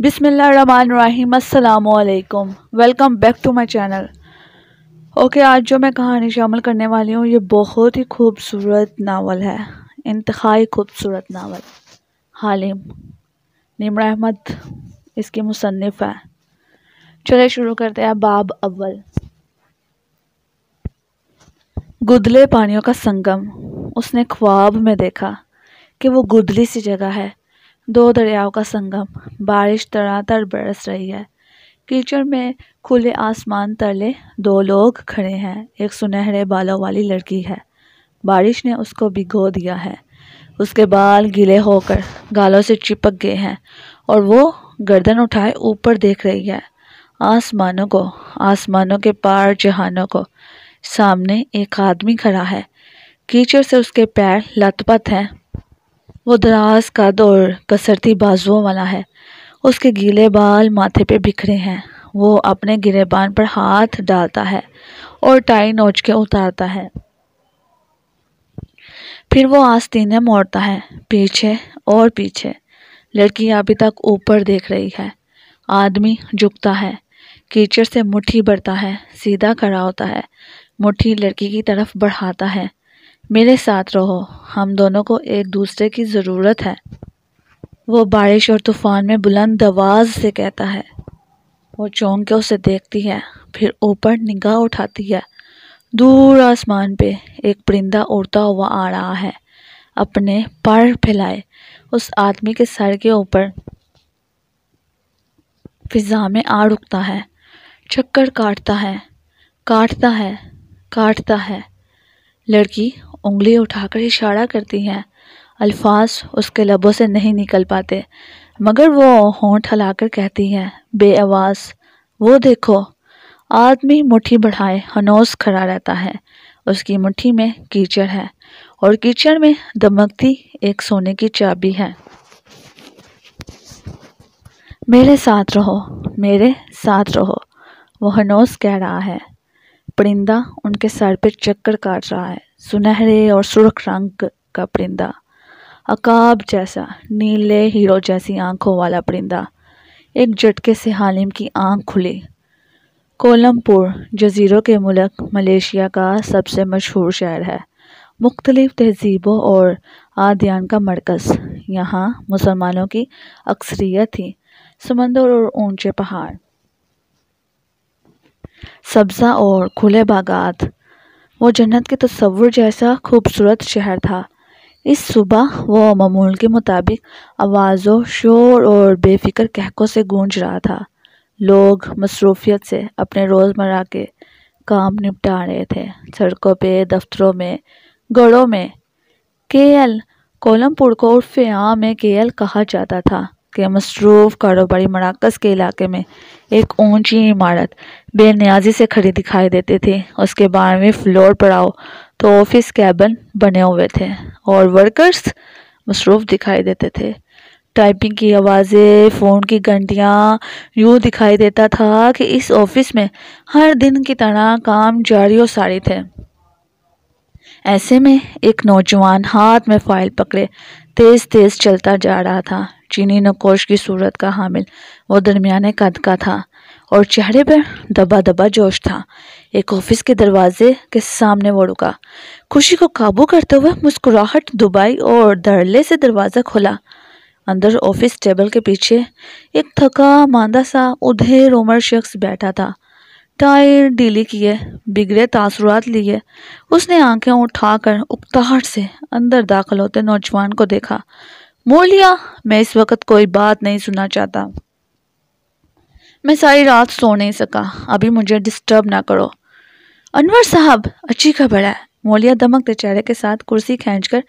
बिसमीम अल्लाम welcome back to my channel okay आज जो मैं कहानी शामिल करने वाली हूँ ये बहुत ही खूबसूरत नावल है इंतहाई खूबसूरत नावल हालिम निमर अहमद इसकी मुसनफ़ है चले शुरू करते हैं बाब अव्वल गुदले पानियों का संगम उसने ख्वाब में देखा कि वो गुदली सी जगह है दो दरियाओं का संगम बारिश तरातर बरस रही है कीचड़ में खुले आसमान तले दो लोग खड़े हैं एक सुनहरे बालों वाली लड़की है बारिश ने उसको भिगो दिया है उसके बाल गीले होकर गालों से चिपक गए हैं और वो गर्दन उठाए ऊपर देख रही है आसमानों को आसमानों के पार जहानों को सामने एक आदमी खड़ा है कीचड़ से उसके पैर लतपत हैं वो दराज का दौर कसरती बाजुओं वाला है उसके गीले बाल माथे पे बिखरे हैं वो अपने गिरेबान पर हाथ डालता है और टाई नोच के उतारता है फिर वो आस्तीने मोड़ता है पीछे और पीछे लड़की अभी तक ऊपर देख रही है आदमी झुकता है कीचड़ से मुट्ठी बढ़ता है सीधा खड़ा होता है मुट्ठी लड़की की तरफ बढ़ाता है मेरे साथ रहो हम दोनों को एक दूसरे की ज़रूरत है वो बारिश और तूफ़ान में बुलंद आवाज़ से कहता है वो चौंक के उसे देखती है फिर ऊपर निगाह उठाती है दूर आसमान पे एक परिंदा उड़ता हुआ आ रहा है अपने पर फैलाए उस आदमी के सर के ऊपर फिजा में आ रुकता है चक्कर काटता है काटता है काटता है लड़की उंगली उठाकर इशारा करती हैं अल्फाज उसके लबों से नहीं निकल पाते मगर वो होंठ हिलाकर कहती हैं बेआवाज़ वो देखो आदमी मुट्ठी बढ़ाए हनोस खड़ा रहता है उसकी मुट्ठी में कीचड़ है और कीचड़ में दमकती एक सोने की चाबी है मेरे साथ रहो मेरे साथ रहो वो हनोस कह रहा है परिंदा उनके सर पर चक्कर काट रहा है सुनहरे और सुरख रंग का परिंदा अकाब जैसा नीले हीरो जैसी आंखों वाला परिंदा एक झटके से हालिम की आंख खुली कोलमपुर जजीरों के मुल्क मलेशिया का सबसे मशहूर शहर है मुख्तलिफ़ तहजीबों और आदियान का मरकज़ यहाँ मुसलमानों की अक्सरियत थी समंदर और ऊंचे पहाड़ सब्ज़ा और खुले बागात वो जन्नत के तस्वुर जैसा खूबसूरत शहर था इस सुबह वो ममूल के मुताबिक आवाज़ों शोर और बेफिक्र कहकों से गूंज रहा था लोग मसरूफियत से अपने रोज़मर्रा के काम निपटा रहे थे सड़कों पे दफ्तरों में घरों में के एल कोलमपुर को उर्फ आम में के एल कहा जाता था के मसरूफ़ कारोबारी मराकज़ के इलाके में एक ऊंची इमारत बेनियाजी से खड़ी दिखाई देती थी उसके बारहवीं फ्लोर पर आओ तो ऑफिस कैबन बने हुए थे और वर्कर्स मसरूफ़ दिखाई देते थे टाइपिंग की आवाज़ें फ़ोन की घंटियाँ यूँ दिखाई देता था कि इस ऑफिस में हर दिन की तरह काम जारी और सारी थे ऐसे में एक नौजवान हाथ में फाइल पकड़े तेज़ तेज़ चलता जा रहा था चीनी नकोश की सूरत का हामिल वो दरमियाने कद का था और चेहरे पर दबा दबा जोश था एक ऑफिस के दरवाजे के सामने वो रुका खुशी को काबू करते हुए मुस्कुराहट दुबई और धड़ले से दरवाज़ा खोला अंदर ऑफिस टेबल के पीछे एक थका मांदा सा उधेर उमर शख्स बैठा था टायर डीले किए बिगड़े तासुरात लिए उसने आंखें उठाकर उकताहट से अंदर दाखिल होते नौजवान को देखा मोलिया मैं इस वक्त कोई बात नहीं सुनना चाहता मैं सारी रात सो नहीं सका अभी मुझे डिस्टर्ब ना करो अनवर साहब अच्छी खबर है मोलिया दमकते चेहरे के साथ कुर्सी खींचकर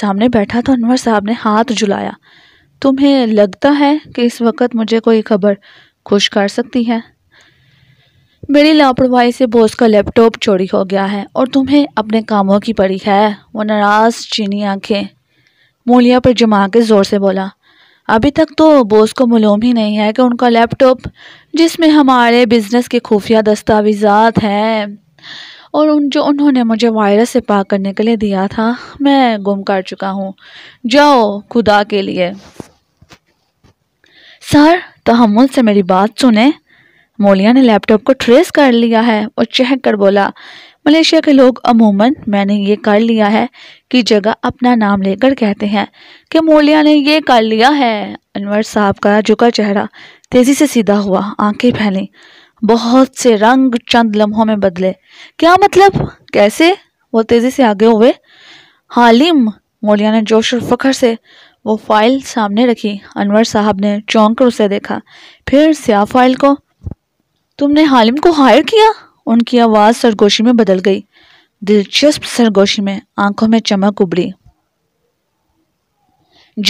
सामने बैठा तो अनवर साहब ने हाथ जुलाया तुम्हें लगता है कि इस वक्त मुझे कोई खबर खुश कर सकती है मेरी लापरवाही से बोस का लैपटॉप चोरी हो गया है और तुम्हें अपने कामों की पड़ी है वो नाराज चीनी आंखें मूलिया पर जमा के ज़ोर से बोला अभी तक तो बोस को मालूम ही नहीं है कि उनका लैपटॉप जिसमें हमारे बिज़नेस के खुफिया दस्तावेजात हैं और उन जो उन्होंने मुझे वायरस से पाक करने के लिए दिया था मैं गुम कर चुका हूँ जाओ खुदा के लिए सर तहमुल से मेरी बात सुने मोलिया ने लैपटॉप को ट्रेस कर लिया है और चहक कर बोला मलेशिया के लोग अमूमन मैंने ये कर लिया है कि जगह अपना नाम लेकर कहते हैं कि मोलिया ने ये कर लिया है अनवर साहब का झुका चेहरा तेजी से सीधा हुआ आंखें फैली बहुत से रंग चंद लम्हों में बदले क्या मतलब कैसे वो तेजी से आगे हुए हालिम मोलिया ने जोश और फखर से वो फाइल सामने रखी अनवर साहब ने चौंक कर उसे देखा फिर स्या फाइल को तुमने हालिम को हायर किया उनकी आवाज़ सरगोशी में बदल गई दिलचस्प सरगोशी में आंखों में चमक उबली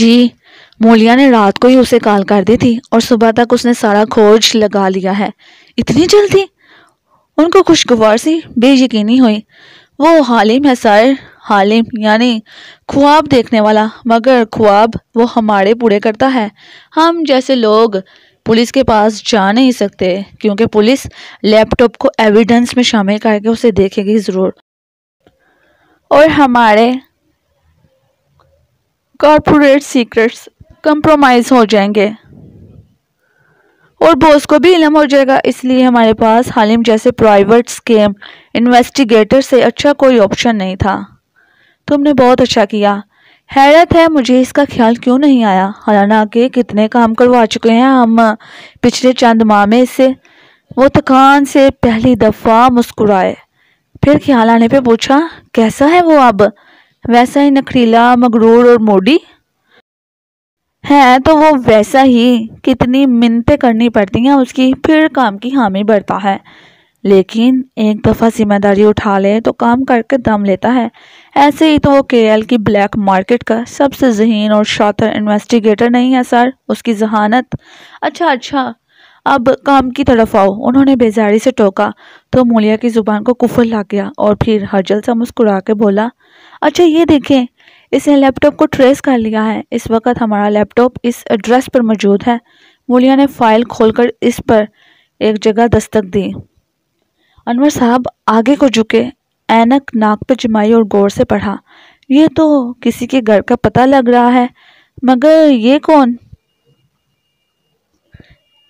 जी मोलिया ने रात को ही उसे कॉल कर दी थी और सुबह तक उसने सारा खोज लगा लिया है इतनी जल्दी उनको खुशगवार सी बेयकीनी हुई वो हालिम है सर हालिम यानी ख्वाब देखने वाला मगर ख्वाब वो हमारे पूरे करता है हम जैसे लोग पुलिस के पास जा नहीं सकते क्योंकि पुलिस लैपटॉप को एविडेंस में शामिल करके उसे देखेगी ज़रूर और हमारे कॉरपोरेट सीक्रेट्स कंप्रोमाइज़ हो जाएंगे और बॉस को भी इलम हो जाएगा इसलिए हमारे पास हालिम जैसे प्राइवेट स्केम इन्वेस्टिगेटर से अच्छा कोई ऑप्शन नहीं था तुमने बहुत अच्छा किया हैरत है मुझे इसका ख्याल क्यों नहीं आया हालांकि कितने काम करवा चुके हैं हम पिछले चंद माह में इससे वो थकान से पहली दफ़ा मुस्कुराए फिर ख्याल आने पे पूछा कैसा है वो अब वैसा ही नखरीला मगरूर और मोडी है तो वो वैसा ही कितनी मिनतें करनी पड़ती हैं उसकी फिर काम की हामी बढ़ता है लेकिन एक दफ़ा जिम्मेदारी उठा ले तो काम करके दम लेता है ऐसे ही तो वो एल की ब्लैक मार्केट का सबसे जहीन और शातर इन्वेस्टिगेटर नहीं है सर उसकी जहानत अच्छा अच्छा अब काम की तरफ आओ उन्होंने बेजारी से टोका तो मूलिया की ज़ुबान को कुफल ला गया और फिर हर्जल सा मुस्कुरा के बोला अच्छा ये देखें इसने लैपटॉप को ट्रेस कर लिया है इस वक्त हमारा लैपटॉप इस एड्रेस पर मौजूद है मूलिया ने फाइल खोलकर इस पर एक जगह दस्तक दी अनवर साहब आगे को झुके ऐनक नाक पर जमाई और गौर से पढ़ा यह तो किसी के घर का पता लग रहा है मगर ये कौन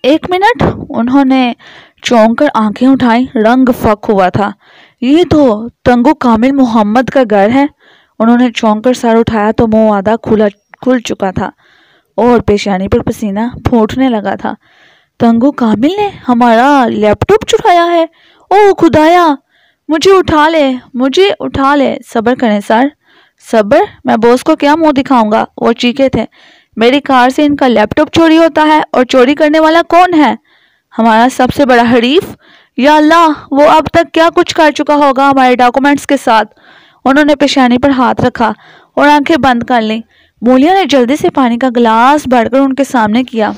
एक मिनट उन्होंने चौंक कर आंखें उठाई रंग फक हुआ था ये तो तंगो कामिल मोहम्मद का घर है उन्होंने चौंक कर सर उठाया तो मुंह आधा खुला खुल चुका था और पेशानी पर पसीना फूटने लगा था तंगो कामिल ने हमारा लैपटॉप चुराया है ओ खुदाया मुझे उठा ले मुझे उठा ले सब्र करें सर सब्र मैं बॉस को क्या मुंह दिखाऊंगा वो चीखे थे मेरी कार से इनका लैपटॉप चोरी होता है और चोरी करने वाला कौन है हमारा सबसे बड़ा हरीफ या अल्लाह वो अब तक क्या कुछ कर चुका होगा हमारे डॉक्यूमेंट्स के साथ उन्होंने पेशानी पर हाथ रखा और आंखें बंद कर लीं मूलिया ने जल्दी से पानी का गिलास भरकर उनके सामने किया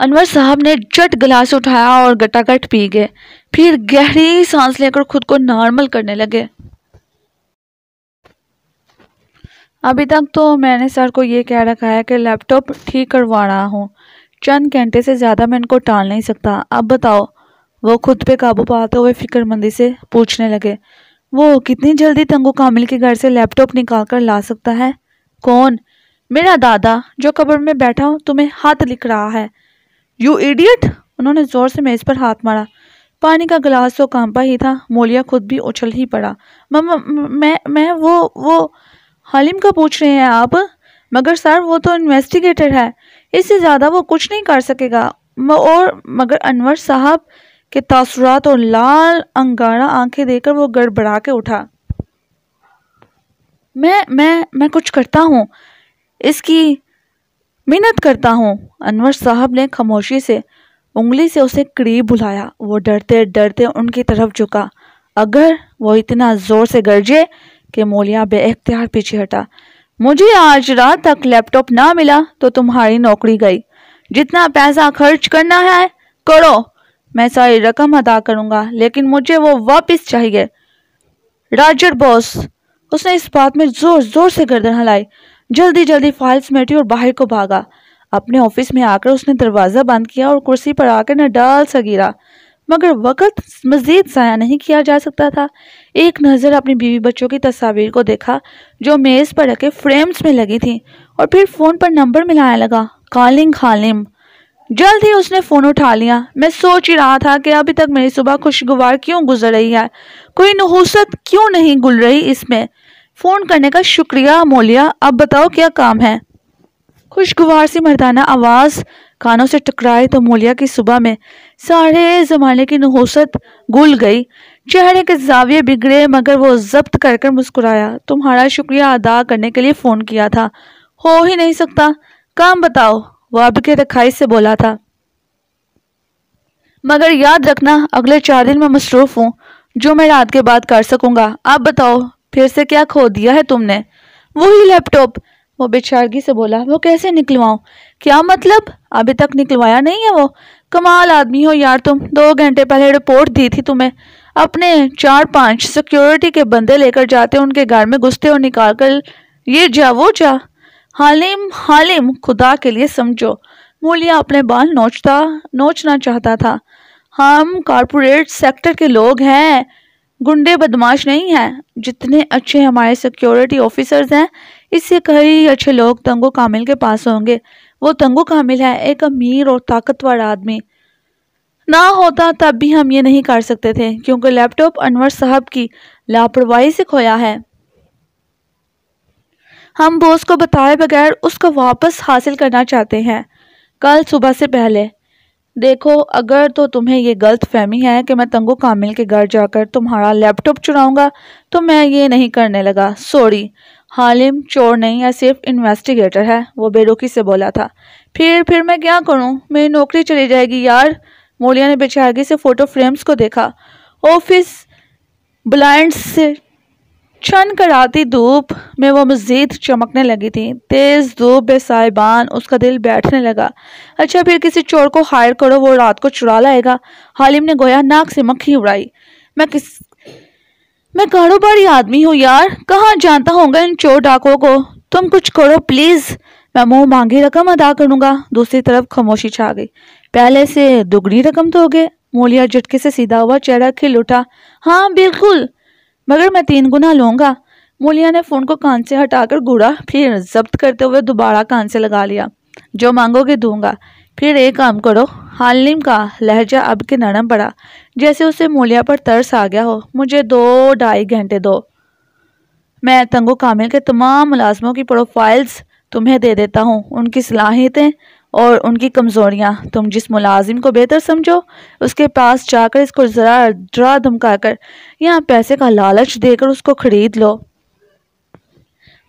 अनवर साहब ने जट गिलास उठाया और गटागट पी गए फिर गहरी सांस लेकर खुद को नॉर्मल करने लगे अभी तक तो मैंने सर को ये कह रखा है कि लैपटॉप ठीक करवा रहा हूँ चंद घंटे से ज़्यादा मैं इनको टाल नहीं सकता अब बताओ वो खुद पे काबू पाते हुए फिक्रमंदी से पूछने लगे वो कितनी जल्दी तंगू कामिल के घर से लैपटॉप निकाल कर ला सकता है कौन मेरा दादा जो कब्र में बैठा हूँ तुम्हें हाथ लिख रहा है यू इडियट उन्होंने ज़ोर से मेज़ पर हाथ मारा पानी का गिलास तो कांपा ही था मोलिया खुद भी उछल ही पड़ा मैं मैं वो वो हालिम का पूछ रहे हैं आप मगर सर वो तो इन्वेस्टिगेटर है इससे ज़्यादा वो कुछ नहीं कर सकेगा और मगर अनवर साहब के तासरात और लाल अंगारा आंखें देकर वो गड़बड़ा के उठा मैं मैं मैं कुछ करता हूँ इसकी मिन्नत करता हूँ अनवर साहब ने खामोशी से उंगली से उसे करीब बुलाया वो डरते डरते उनकी तरफ झुका अगर वो इतना ज़ोर से गरजे कि मोलिया अख्तियार पीछे हटा मुझे आज रात तक लैपटॉप ना मिला तो तुम्हारी नौकरी गई जितना पैसा खर्च करना है करो मैं सारी रकम अदा करूंगा लेकिन मुझे वो वापस चाहिए राजर बॉस उसने इस बात में ज़ोर ज़ोर से गर्दन हलाई जल्दी जल्दी फाइल समेटी और बाहर को भागा अपने ऑफिस में आकर उसने दरवाज़ा बंद किया और कुर्सी पर आकर नडाल सा गिरा मगर वक़्त मज़ीद ज़ाया नहीं किया जा सकता था एक नज़र अपनी बीवी बच्चों की तस्वीर को देखा जो मेज़ पर रखे फ्रेम्स में लगी थी और फिर फ़ोन पर नंबर मिलाने लगा कॉलिंग खालिम जल्द ही उसने फ़ोन उठा लिया मैं सोच ही रहा था कि अभी तक मेरी सुबह खुशगवार क्यों गुजर रही है कोई नहूसत क्यों नहीं गुल रही इसमें फ़ोन करने का शुक्रिया मोलिया अब बताओ क्या काम है खुशगवार सी मर्दाना आवाज़ कानों से टकराए तो मोलिया की सुबह में सारे ज़माने की नहोसत गुल गई चेहरे के जाविये बिगड़े मगर वो जब्त कर कर मुस्कुराया तुम्हारा शुक्रिया अदा करने के लिए फ़ोन किया था हो ही नहीं सकता काम बताओ अब के रखाई से बोला था मगर याद रखना अगले चार दिन मैं मसरूफ़ हूँ जो मैं रात के बाद कर सकूंगा आप बताओ फिर से क्या खो दिया है तुमने वही लैपटॉप वो बेचारगी से बोला वो कैसे निकलवाऊँ क्या मतलब अभी तक निकलवाया नहीं है वो कमाल आदमी हो यार तुम दो घंटे पहले रिपोर्ट दी थी तुम्हें अपने चार पांच सिक्योरिटी के बंदे लेकर जाते उनके घर में घुसते और निकाल कर ये जा वो जा हालिम हालिम खुदा के लिए समझो मूलिया अपने बाल नोचता नोचना चाहता था हम कॉरपोरेट सेक्टर के लोग हैं गुंडे बदमाश नहीं हैं जितने अच्छे हमारे सिक्योरिटी ऑफिसर्स हैं इससे कई अच्छे लोग तंगो कामिल के पास होंगे वो तंगो कामिल है एक अमीर और ताकतवर आदमी ना होता तब भी हम ये नहीं कर सकते थे क्योंकि लैपटॉप अनवर साहब की लापरवाही से खोया है हम बॉस को बताए बगैर उसको वापस हासिल करना चाहते हैं कल सुबह से पहले देखो अगर तो तुम्हें ये गलत फहमी है कि मैं तंगू कामिल के घर जाकर तुम्हारा लैपटॉप चुराऊंगा तो मैं ये नहीं करने लगा सॉरी हालिम चोर नहीं है सिर्फ इन्वेस्टिगेटर है वो बेरुखी से बोला था फिर फिर मैं क्या करूँ मेरी नौकरी चली जाएगी यार मोलिया ने बेचारगी से फ़ोटो फ्रेम्स को देखा ऑफिस ब्लाइंड से चंद कराती धूप में वो मज़ीद चमकने लगी थी तेज़ धूप साहिबान उसका दिल बैठने लगा अच्छा फिर किसी चोर को हायर करो वो रात को चुरा लाएगा हालिम ने गोया नाक से मक्खी उड़ाई मैं किस मैं कारोबारी आदमी हूँ यार कहाँ जानता होगा इन चोर डाकों को तुम कुछ करो प्लीज़ मैं मुँह मांगी रकम अदा करूँगा दूसरी तरफ खामोशी छा गई पहले से दुगनी रकम तो हो गए मोलिया झटके से सीधा हुआ चेहरा खिल उठा हाँ बिल्कुल मगर मैं तीन गुना लूंगा मोलिया ने फ़ोन को कान से हटाकर घूरा फिर जब्त करते हुए दोबारा कान से लगा लिया जो मांगोगे दूंगा फिर एक काम करो हालिम का लहजा अब के नरम पड़ा जैसे उसे मोलिया पर तरस आ गया हो मुझे दो ढाई घंटे दो मैं तंगो कामिल के तमाम मुलाजमों की प्रोफाइल्स तुम्हें दे देता हूँ उनकी सलाहियतें और उनकी कमज़ोरियाँ तुम जिस मुलाजिम को बेहतर समझो उसके पास जाकर इसको ज़रा डरा कर या पैसे का लालच देकर उसको ख़रीद लो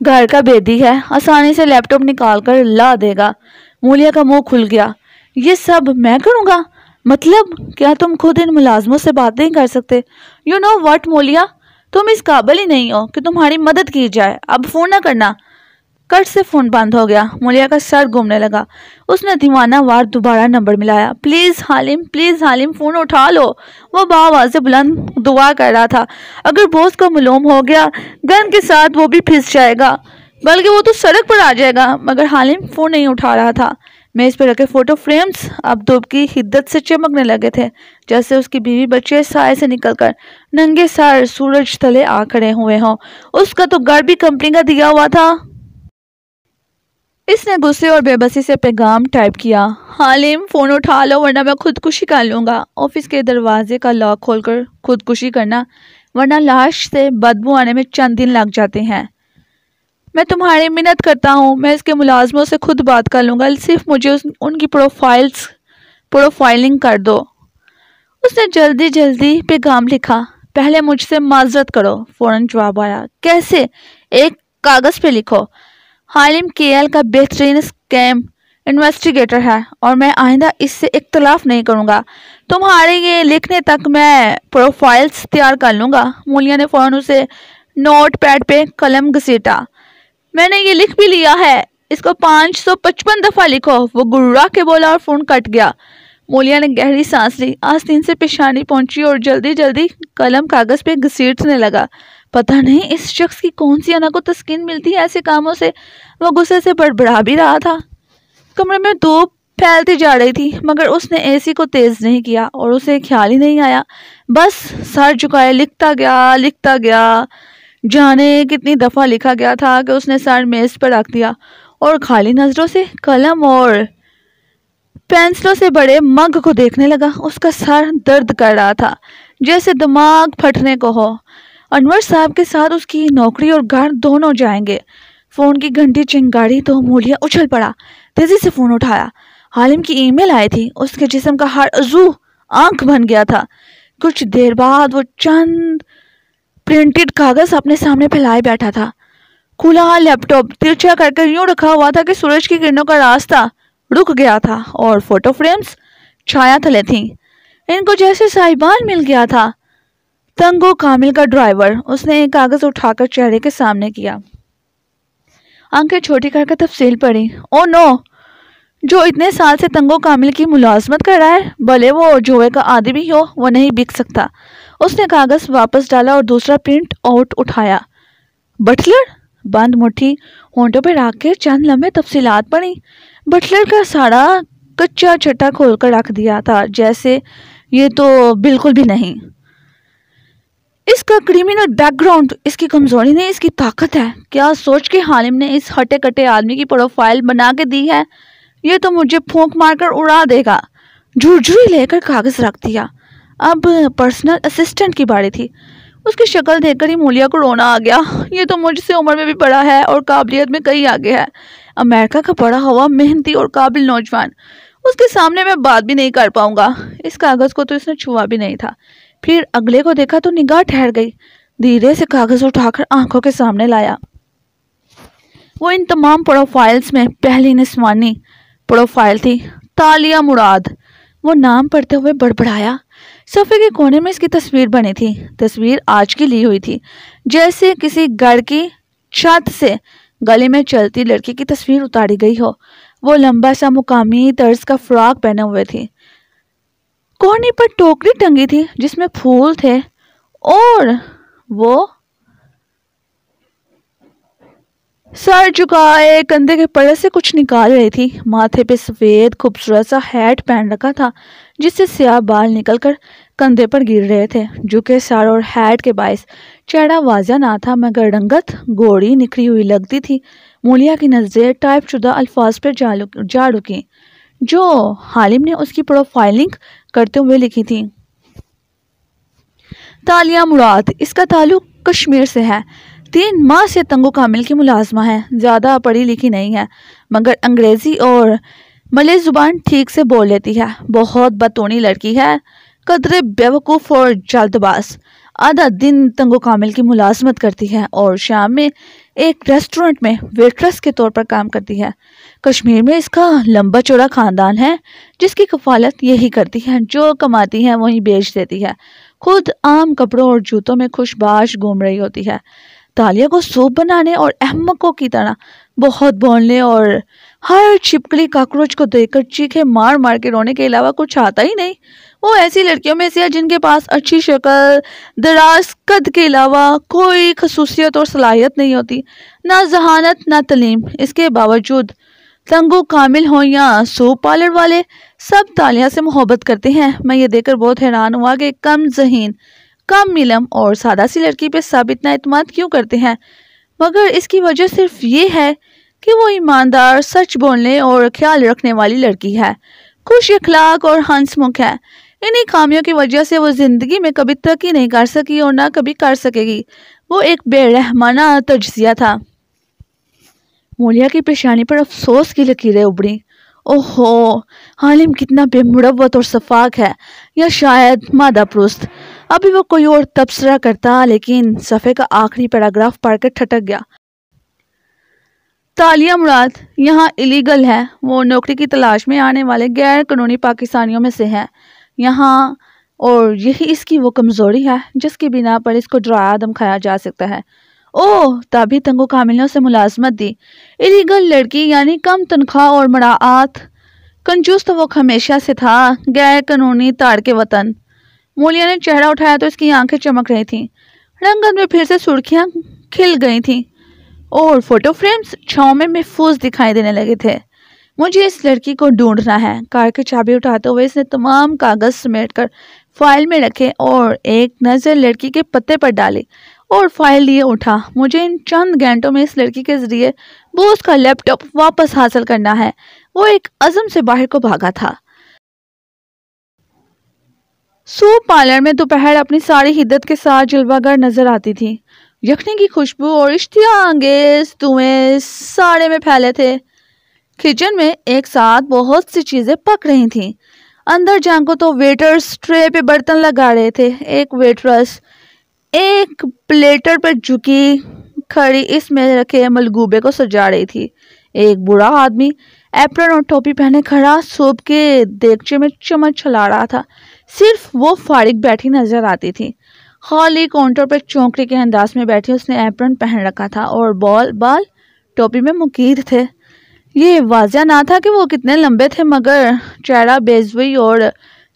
घर का बेदी है आसानी से लैपटॉप निकाल कर ला देगा मूलिया का मुंह खुल गया ये सब मैं करूँगा मतलब क्या तुम खुद इन मुलाजमों से बात नहीं कर सकते यू नो वट मोलिया तुम इस काबिल ही नहीं हो कि तुम्हारी मदद की जाए अब फ़ोन ना करना कट से फ़ोन बंद हो गया मुलिया का सर घूमने लगा उसने दीवाना वार दोबारा नंबर मिलाया please Halim please Halim phone उठा लो वो बावाज़ बुलंद दुआ कर रहा था अगर बोस को मलूम हो गया गन के साथ वो भी फिस जाएगा बल्कि वो तो सड़क पर आ जाएगा मगर हालिम फ़ोन नहीं उठा रहा था मेज़ पर रखे फ़ोटो फ्रेम्स अब दुब की हिद्दत से चमकने लगे थे जैसे उसकी बीवी बच्चे साय से निकलकर नंगे सार सूरज तले आ खड़े हुए हों उसका तो घर भी कंपनी का दिया हुआ था इसने गुस्से और बेबसी से पैगाम टाइप किया हालिम फ़ोन उठा लो वरना मैं खुदकुशी कर लूँगा ऑफिस के दरवाजे का लॉक खोलकर खुदकुशी करना वरना लाश से बदबू आने में चंद दिन लग जाते हैं मैं तुम्हारी मिन्नत करता हूँ मैं इसके मुलाजमों से खुद बात कर लूँगा सिर्फ मुझे उस, उनकी प्रोफाइल्स प्रोफाइलिंग कर दो उसने जल्दी जल्दी पैगाम लिखा पहले मुझसे माजरत करो फ़ौरन जवाब आया कैसे एक कागज़ पे लिखो हालिम केएल का बेहतरीन स्कैम इन्वेस्टिगेटर है और मैं आइंदा इससे इख्तलाफ नहीं करूँगा तुम्हारे ये लिखने तक मैं प्रोफाइल्स तैयार कर लूँगा मूलिया ने फ़ौरन उसे नोट पैड पर कलम घसीटा मैंने ये लिख भी लिया है इसको पाँच सौ पचपन दफ़ा लिखो वो गुर्रा के बोला और फ़ोन कट गया मोलिया ने गहरी सांस ली आस्तीन से पेशानी पहुंची और जल्दी जल्दी कलम कागज़ पे घसीटने लगा पता नहीं इस शख्स की कौन सी अना को मिलती है ऐसे कामों से वह गुस्से से बड़बड़ा भी रहा था कमरे में धूप फैलती जा रही थी मगर उसने एसी को तेज़ नहीं किया और उसे ख्याल ही नहीं आया बस सर झुकाए लिखता गया लिखता गया जाने कितनी दफ़ा लिखा गया था कि उसने सर मेज़ पर रख दिया और खाली नज़रों से कलम और पेंसिलों से बड़े मग को देखने लगा उसका सर दर्द कर रहा था जैसे दिमाग फटने को हो अनवर साहब के साथ उसकी नौकरी और घर दोनों जाएंगे फ़ोन की घंटी चिंगाड़ी तो मोलिया उछल पड़ा तेज़ी से फ़ोन उठाया हालिम की ईमेल आई थी उसके जिसम का हर अजू आंख बन गया था कुछ देर बाद वो चंद प्रिंटेड कागज़ अपने सामने फैलाए बैठा था खुला लैपटॉप तिरछा करके यूं रखा हुआ था कि सूरज की किरणों का रास्ता रुक गया था और फोटो फ्रेम्स छाया थले थी इनको जैसे साहिबान मिल गया था तंगो कामिल का ड्राइवर उसने एक कागज़ उठाकर चेहरे के सामने किया अंकल छोटी करके तफसील पड़ी ओ नो जो इतने साल से तंगो कामिल की मुलाजमत कर रहा है भले वो जोए का आदि भी हो वो नहीं बिक सकता उसने कागज़ वापस डाला और दूसरा प्रिंट आउट उठाया बटलर बंद मुट्ठी होंटों पर रख के चंद लम्बे तफसीलात पड़ी बटलर का सारा कच्चा छट्टा खोलकर रख दिया था जैसे ये तो बिल्कुल भी नहीं इसका क्रिमिनल बैकग्राउंड इसकी कमजोरी नहीं इसकी ताकत है क्या सोच के हालिम ने इस हटे कटे आदमी की प्रोफाइल बना के दी है ये तो मुझे फूक मारकर उड़ा देगा झुरझुरी लेकर कागज रख दिया अब पर्सनल असिस्टेंट की बारी थी उसकी शक्ल देखकर ही मूलिया को रोना आ गया ये तो मुझसे उम्र में भी बड़ा है और काबिलियत में कई आगे है अमेरिका का पड़ा हुआ मेहनती और काबिल नौजवान उसके सामने मैं बात भी नहीं कर पाऊंगा इस कागज़ को तो इसने छुआ भी नहीं था फिर अगले को देखा तो निगाह ठहर गई धीरे से कागज उठाकर आंखों के सामने लाया वो इन तमाम प्रोफाइल्स में पहली निस्वानी प्रोफाइल थी तालिया मुराद वो नाम पढ़ते हुए बड़बड़ाया सोफे के कोने में इसकी तस्वीर बनी थी तस्वीर आज की ली हुई थी जैसे किसी गढ़ की छत से गले में चलती लड़की की तस्वीर उतारी गई हो वो लंबा सा मुकामी तर्ज का फ्रॉक पहने हुए थी कोने पर टोकरी टंगी थी जिसमें फूल थे और वो सर झुकाए कंधे के पड़े से कुछ निकाल रही थी माथे पे सफ़ेद खूबसूरत सा हैट पहन रखा था जिससे स्याह बाल निकलकर कंधे पर गिर रहे थे झुके सर और हैट के बायस चेहरा वाजिया ना था मगर रंगत गोड़ी निखरी हुई लगती थी मूलिया की नज़रें शुदा अल्फाज पर जा रुकी जो हालिम ने उसकी प्रोफाइलिंग करते हुए लिखी थी तालिया मुराद इसका ताल्लुक कश्मीर से है तीन माह से तंगो कामिल की मुलाजमा है ज़्यादा पढ़ी लिखी नहीं है मगर अंग्रेज़ी और मले ज़ुबान ठीक से बोल लेती है बहुत बतौनी लड़की है कदरे बेवकूफ़ और जल्दबाज आधा दिन तंगो कामिल की मुलाजमत करती है और शाम में एक रेस्टोरेंट में वेट्रेस के तौर पर काम करती है कश्मीर में इसका लंबा चौड़ा ख़ानदान है जिसकी कफालत यही करती है जो कमाती है वहीं बेच देती है खुद आम कपड़ों और जूतों में खुशबाश घूम रही होती है तालिया को सूप बनाने और अहमकों की तरह बहुत बोलने और हर छिपकली काकरोच को देखकर चीखे मार मार के रोने के अलावा कुछ आता ही नहीं वो ऐसी लड़कियों में से है जिनके पास अच्छी शक्ल दराज कद के अलावा कोई खसूसियत और सलाहियत नहीं होती ना जहानत ना तलीम इसके बावजूद तंगो कामिल हों या सूप पार्लर वाले सब तालियां से मोहब्बत करते हैं मैं ये देखकर बहुत हैरान हुआ कि कम जहीन कम मिलम और सादा सी लड़की पे सब इतना अतमाद क्यों करते हैं मगर इसकी वजह सिर्फ ये है कि वो ईमानदार सच बोलने और ख्याल रखने वाली लड़की है खुश अखलाक और हंसमुख है इन्हीं खामियों की वजह से वो ज़िंदगी में कभी तरक्की नहीं कर सकी और ना कभी कर सकेगी वो एक बेरहमाना तजिया था मोलिया की परेशानी पर अफसोस की लकीरें उबड़ी ओहो हालिम कितना बेमुरत और शफाक है या शायद मादा पुरुस्त अभी वो कोई और तबसरा करता लेकिन सफ़े का आखिरी पैराग्राफ पढ़कर ठटक गया तालिया मुराद यहाँ इलीगल है वो नौकरी की तलाश में आने वाले गैर कानूनी पाकिस्तानियों में से हैं यहाँ और यही इसकी वो कमज़ोरी है जिसकी बिना पर इसको दम खाया जा सकता है ओह तभी तंगो कामिल ने उसे मुलाजमत दी इलीगल लड़की यानी कम तनख्वाह और मराआत कंजूस तो वो हमेशा से था गैर कानूनी ताड़ के वतन मोलिया ने चेहरा उठाया तो इसकी आंखें चमक रही थीं रंगत में फिर से सुर्खियाँ खिल गई थीं और फोटो फ्रेम्स छाँव में महफूज दिखाई देने लगे थे मुझे इस लड़की को ढूंढना है कार की चाबी उठाते हुए इसने तमाम कागज समेट कर फाइल में रखे और एक नज़र लड़की के पत्ते पर डाली और फाइल लिए उठा मुझे इन चंद घंटों में इस लड़की के ज़रिए बोस का लैपटॉप वापस हासिल करना है वो एक अज़म से बाहर को भागा था सूप पार्लर में दोपहर अपनी सारी हिद्दत के साथ जलवागर नजर आती थी यखनी की खुशबू और इश्तिया अंगेज तुम्हें सारे में फैले थे किचन में एक साथ बहुत सी चीज़ें पक रही थीं अंदर जांको तो वेटर्स ट्रे पे बर्तन लगा रहे थे एक वेटरस एक प्लेटर पर झुकी खड़ी इसमें रखे मलगूबे को सजा रही थी एक बुरा आदमी एप्रन और टोपी पहने खड़ा सूप के देगचे में चमच चला रहा था सिर्फ वो फारिक बैठी नजर आती थी खाली काउंटर पर चौंकड़ी के अंदाज में बैठी उसने एप्रन पहन रखा था और बॉल बाल टोपी में मुकीद थे ये वाजिया ना था कि वो कितने लंबे थे मगर चेहरा बेजवई और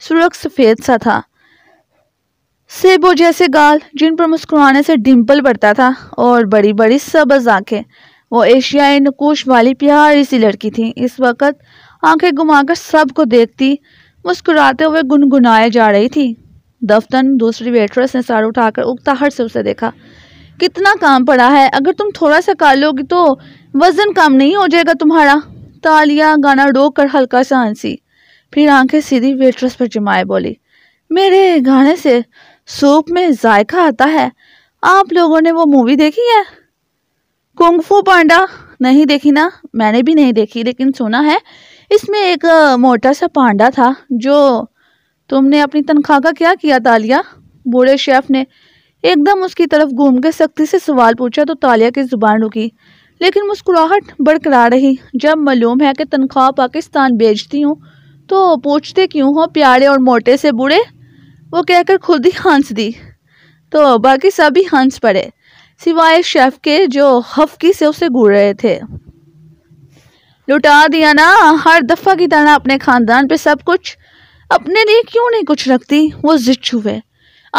सुरख सफ़ेद सा था सेबो जैसे गाल जिन पर मुस्कुराने से डिम्पल पड़ता था और बड़ी बड़ी सबज आंखें वो एशियाई नकोश वाली प्यारी सी लड़की थी इस वक्त आंखें घुमाकर सबको देखती मुस्कुराते हुए गुनगुनाए जा रही थी दफ्तन दूसरी वेट्रेस ने सार उठाकर उकताहट से उसे देखा कितना काम पड़ा है अगर तुम थोड़ा सा कर लोगी तो वज़न कम नहीं हो जाएगा तुम्हारा तालिया गाना रोक कर हल्का सा हंसी फिर आंखें सीधी वेट्रेस पर जमाए बोली मेरे गाने से सूप में जायका आता है आप लोगों ने वो मूवी देखी है कुंगफू पांडा नहीं देखी ना मैंने भी नहीं देखी लेकिन सुना है इसमें एक मोटा सा पांडा था जो तुमने अपनी तनख्वाह का क्या किया तालिया बूढ़े शेफ़ ने एकदम उसकी तरफ घूम के सख्ती से सवाल पूछा तो तालिया की जुबान रुकी लेकिन मुस्कुराहट बरकरार रही जब मालूम है कि तनख्वाह पाकिस्तान भेजती हूँ तो पूछते क्यों हो प्यारे और मोटे से बूढ़े वो कहकर खुद ही हंस दी तो बाकी सभी हंस पड़े सिवाय शेफ के जो हफकी से उसे घूर रहे थे लुटा दिया ना हर दफ़ा की तरह अपने ख़ानदान पे सब कुछ अपने लिए क्यों नहीं कुछ रखती वो जिद हुए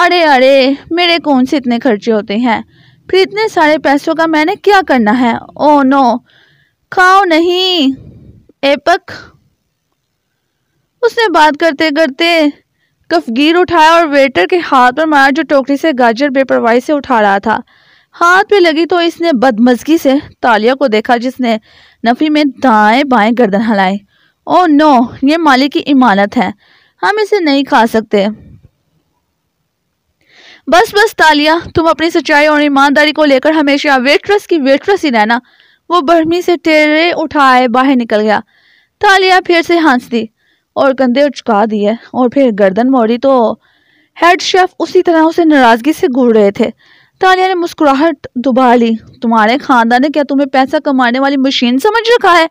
अरे अरे मेरे कौन से इतने खर्चे होते हैं फिर इतने सारे पैसों का मैंने क्या करना है ओ नो खाओ नहीं एपक उसने बात करते करते कफगीर उठाया और वेटर के हाथ पर मारा जो टोकरी से गाजर बेपरवाही से उठा रहा था हाथ पे लगी तो इसने बदमजगी से तालिया को देखा जिसने नफी में दाएं बाएं गर्दन हलाई ओ नो ये मालिक की इमानत है हम इसे नहीं खा सकते बस बस तालिया तुम अपनी सच्चाई और ईमानदारी को लेकर हमेशा वेट्रेस की वेट्रेस ही रहना वो बर्मी से टेरे उठाए बाहर निकल गया तालिया फिर से हंस दी और कंधे उचका दिए और फिर गर्दन मोड़ी तो हेड शेफ उसी तरह उसे नाराज़गी से घूर रहे थे तालिया ने मुस्कुराहट दुबा ली तुम्हारे खानदान ने क्या तुम्हें पैसा कमाने वाली मशीन समझ रखा है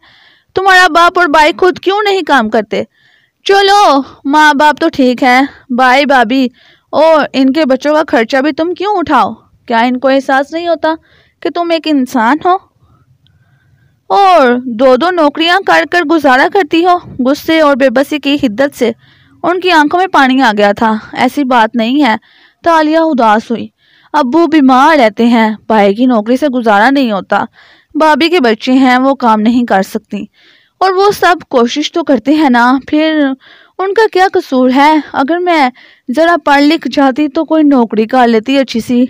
तुम्हारा बाप और भाई खुद क्यों नहीं काम करते चलो माँ बाप तो ठीक है भाई भाभी और इनके बच्चों का खर्चा भी तुम क्यों उठाओ क्या इनको एहसास नहीं होता कि तुम एक इंसान हो और दो दो नौकरियां कर कर गुजारा करती हो गुस्से और बेबसी की हिद्दत से उनकी आंखों में पानी आ गया था ऐसी बात नहीं है तालिया उदास हुई अबू बीमार रहते हैं भाई की नौकरी से गुजारा नहीं होता भाभी के बच्चे हैं वो काम नहीं कर सकती और वो सब कोशिश तो करते हैं ना फिर उनका क्या कसूर है अगर मैं ज़रा पढ़ लिख जाती तो कोई नौकरी कर लेती अच्छी सी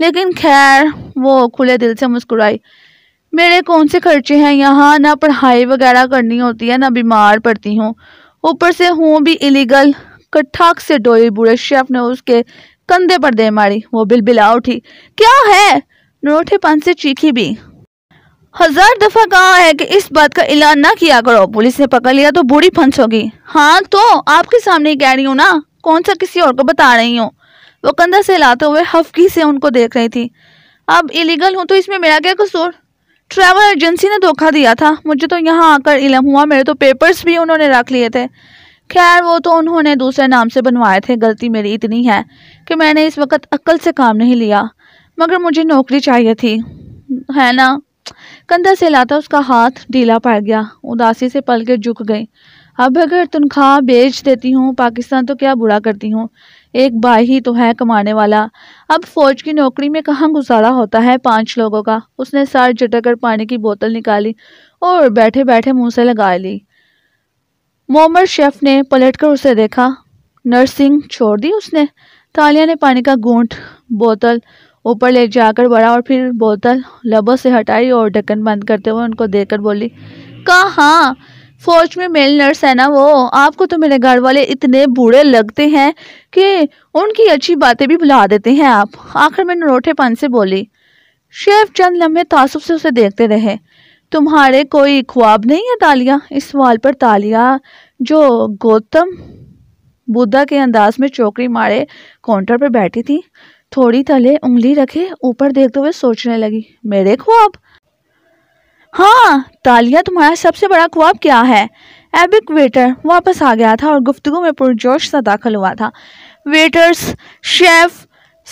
लेकिन खैर वो खुले दिल से मुस्कुराई मेरे कौन से खर्चे हैं यहाँ ना पढ़ाई वगैरह करनी होती है ना बीमार पड़ती हूँ ऊपर से हूँ भी इलीगल कट्ठाक से डोली बूढ़े शेफ ने उसके कंधे पर दे मारी वो बिलबिला उठी क्या है नोठेपन से चीखी भी हजार दफा कहा है कि इस बात का ऐलान ना किया करो पुलिस ने पकड़ लिया तो बुरी फंस होगी हाँ तो आपके सामने कह रही हूँ ना कौन सा किसी और को बता रही हूँ वो कंधा से लाते हुए हफकी से उनको देख रही थी अब इलीगल हूँ तो इसमें मेरा क्या कसूर ट्रैवल एजेंसी ने धोखा दिया था मुझे तो यहाँ आकर इलम हुआ मेरे तो पेपर्स भी उन्होंने रख लिए थे खैर वो तो उन्होंने दूसरे नाम से बनवाए थे गलती मेरी इतनी है कि मैंने इस वक्त अक्ल से काम नहीं लिया मगर मुझे नौकरी चाहिए थी है ना कंधा से लाता उसका हाथ ढीला पड़ गया उदासी से पल झुक गई अब अगर तनख्वाह बेच देती हूँ पाकिस्तान तो क्या बुरा करती हूँ एक भाई ही तो है कमाने वाला अब फौज की नौकरी में कहाँ गुजारा होता है पांच लोगों का उसने सर जटकर पानी की बोतल निकाली और बैठे बैठे मुंह से लगा ली मोमर शेफ ने पलटकर उसे देखा नर्सिंग छोड़ दी उसने तालिया ने पानी का गूंट बोतल ऊपर ले जाकर बढ़ा और फिर बोतल लबों से हटाई और ढक्कन बंद करते हुए उनको देखकर बोली कहाँ फौज में मेल नर्स है ना वो आपको तो मेरे घर वाले इतने बूढ़े लगते हैं कि उनकी अच्छी बातें भी भुला देते हैं आप आखिर में नरोठेपन से बोली शेफ चंद लम्हे तासुब से उसे देखते रहे तुम्हारे कोई ख्वाब नहीं है तालिया इस सवाल पर तालिया जो गौतम बुद्धा के अंदाज में चौकड़ी मारे काउंटर पर बैठी थी थोड़ी तले उंगली रखे ऊपर देखते हुए सोचने लगी मेरे ख्वाब हाँ तालिया तुम्हारा सबसे बड़ा ख्वाब क्या है एबिक वेटर वापस आ गया था और गुफ्तगु में पुरजोश सा दाखिल हुआ था वेटर्स शेफ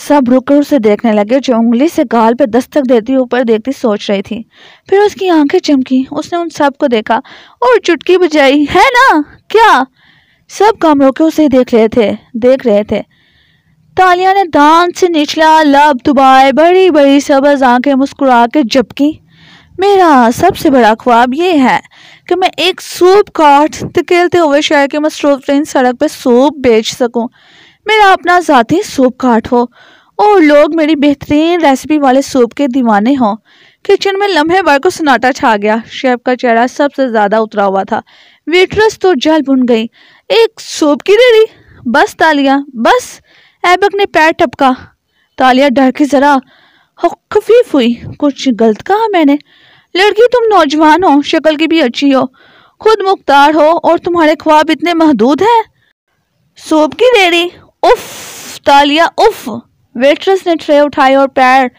सब रुककर उसे देखने लगे जो उंगली से गाल पर दस्तक देती ऊपर देखती सोच रही थी फिर उसकी आंखें चमकी उसने उन सब को देखा और चुटकी बजाई है ना क्या सब कमरों के उसे देख रहे थे देख रहे थे तालिया ने दान से निचला लब दुबाए बड़ी बड़ी सबज आंखें मुस्कुरा के जबकि मेरा सबसे बड़ा ख्वाब ये है कि मैं एक सूप काट धकेलते हुए शहर के मसरूफ ट्रेन सड़क पर सूप बेच सकूं मेरा अपना ज़ाती सूप काट हो और लोग मेरी बेहतरीन रेसिपी वाले सूप के दीवाने हों किचन में लम्हे भर को सन्नाटा छा गया शेफ का चेहरा सबसे ज़्यादा उतरा हुआ था वेट्रेस तो जल बुन गई एक सूप की दे बस तालिया बस ऐबक ने पैर टपका तालिया डर के ज़रा खफीफ हुई कुछ गलत कहा मैंने लड़की तुम नौजवान हो शक्ल की भी अच्छी हो खुद मुख्तार हो और तुम्हारे ख्वाब इतने महदूद हैं सोप की देरी उफ तालिया उफ वेट्रेस ने ट्रे उठाए और पैर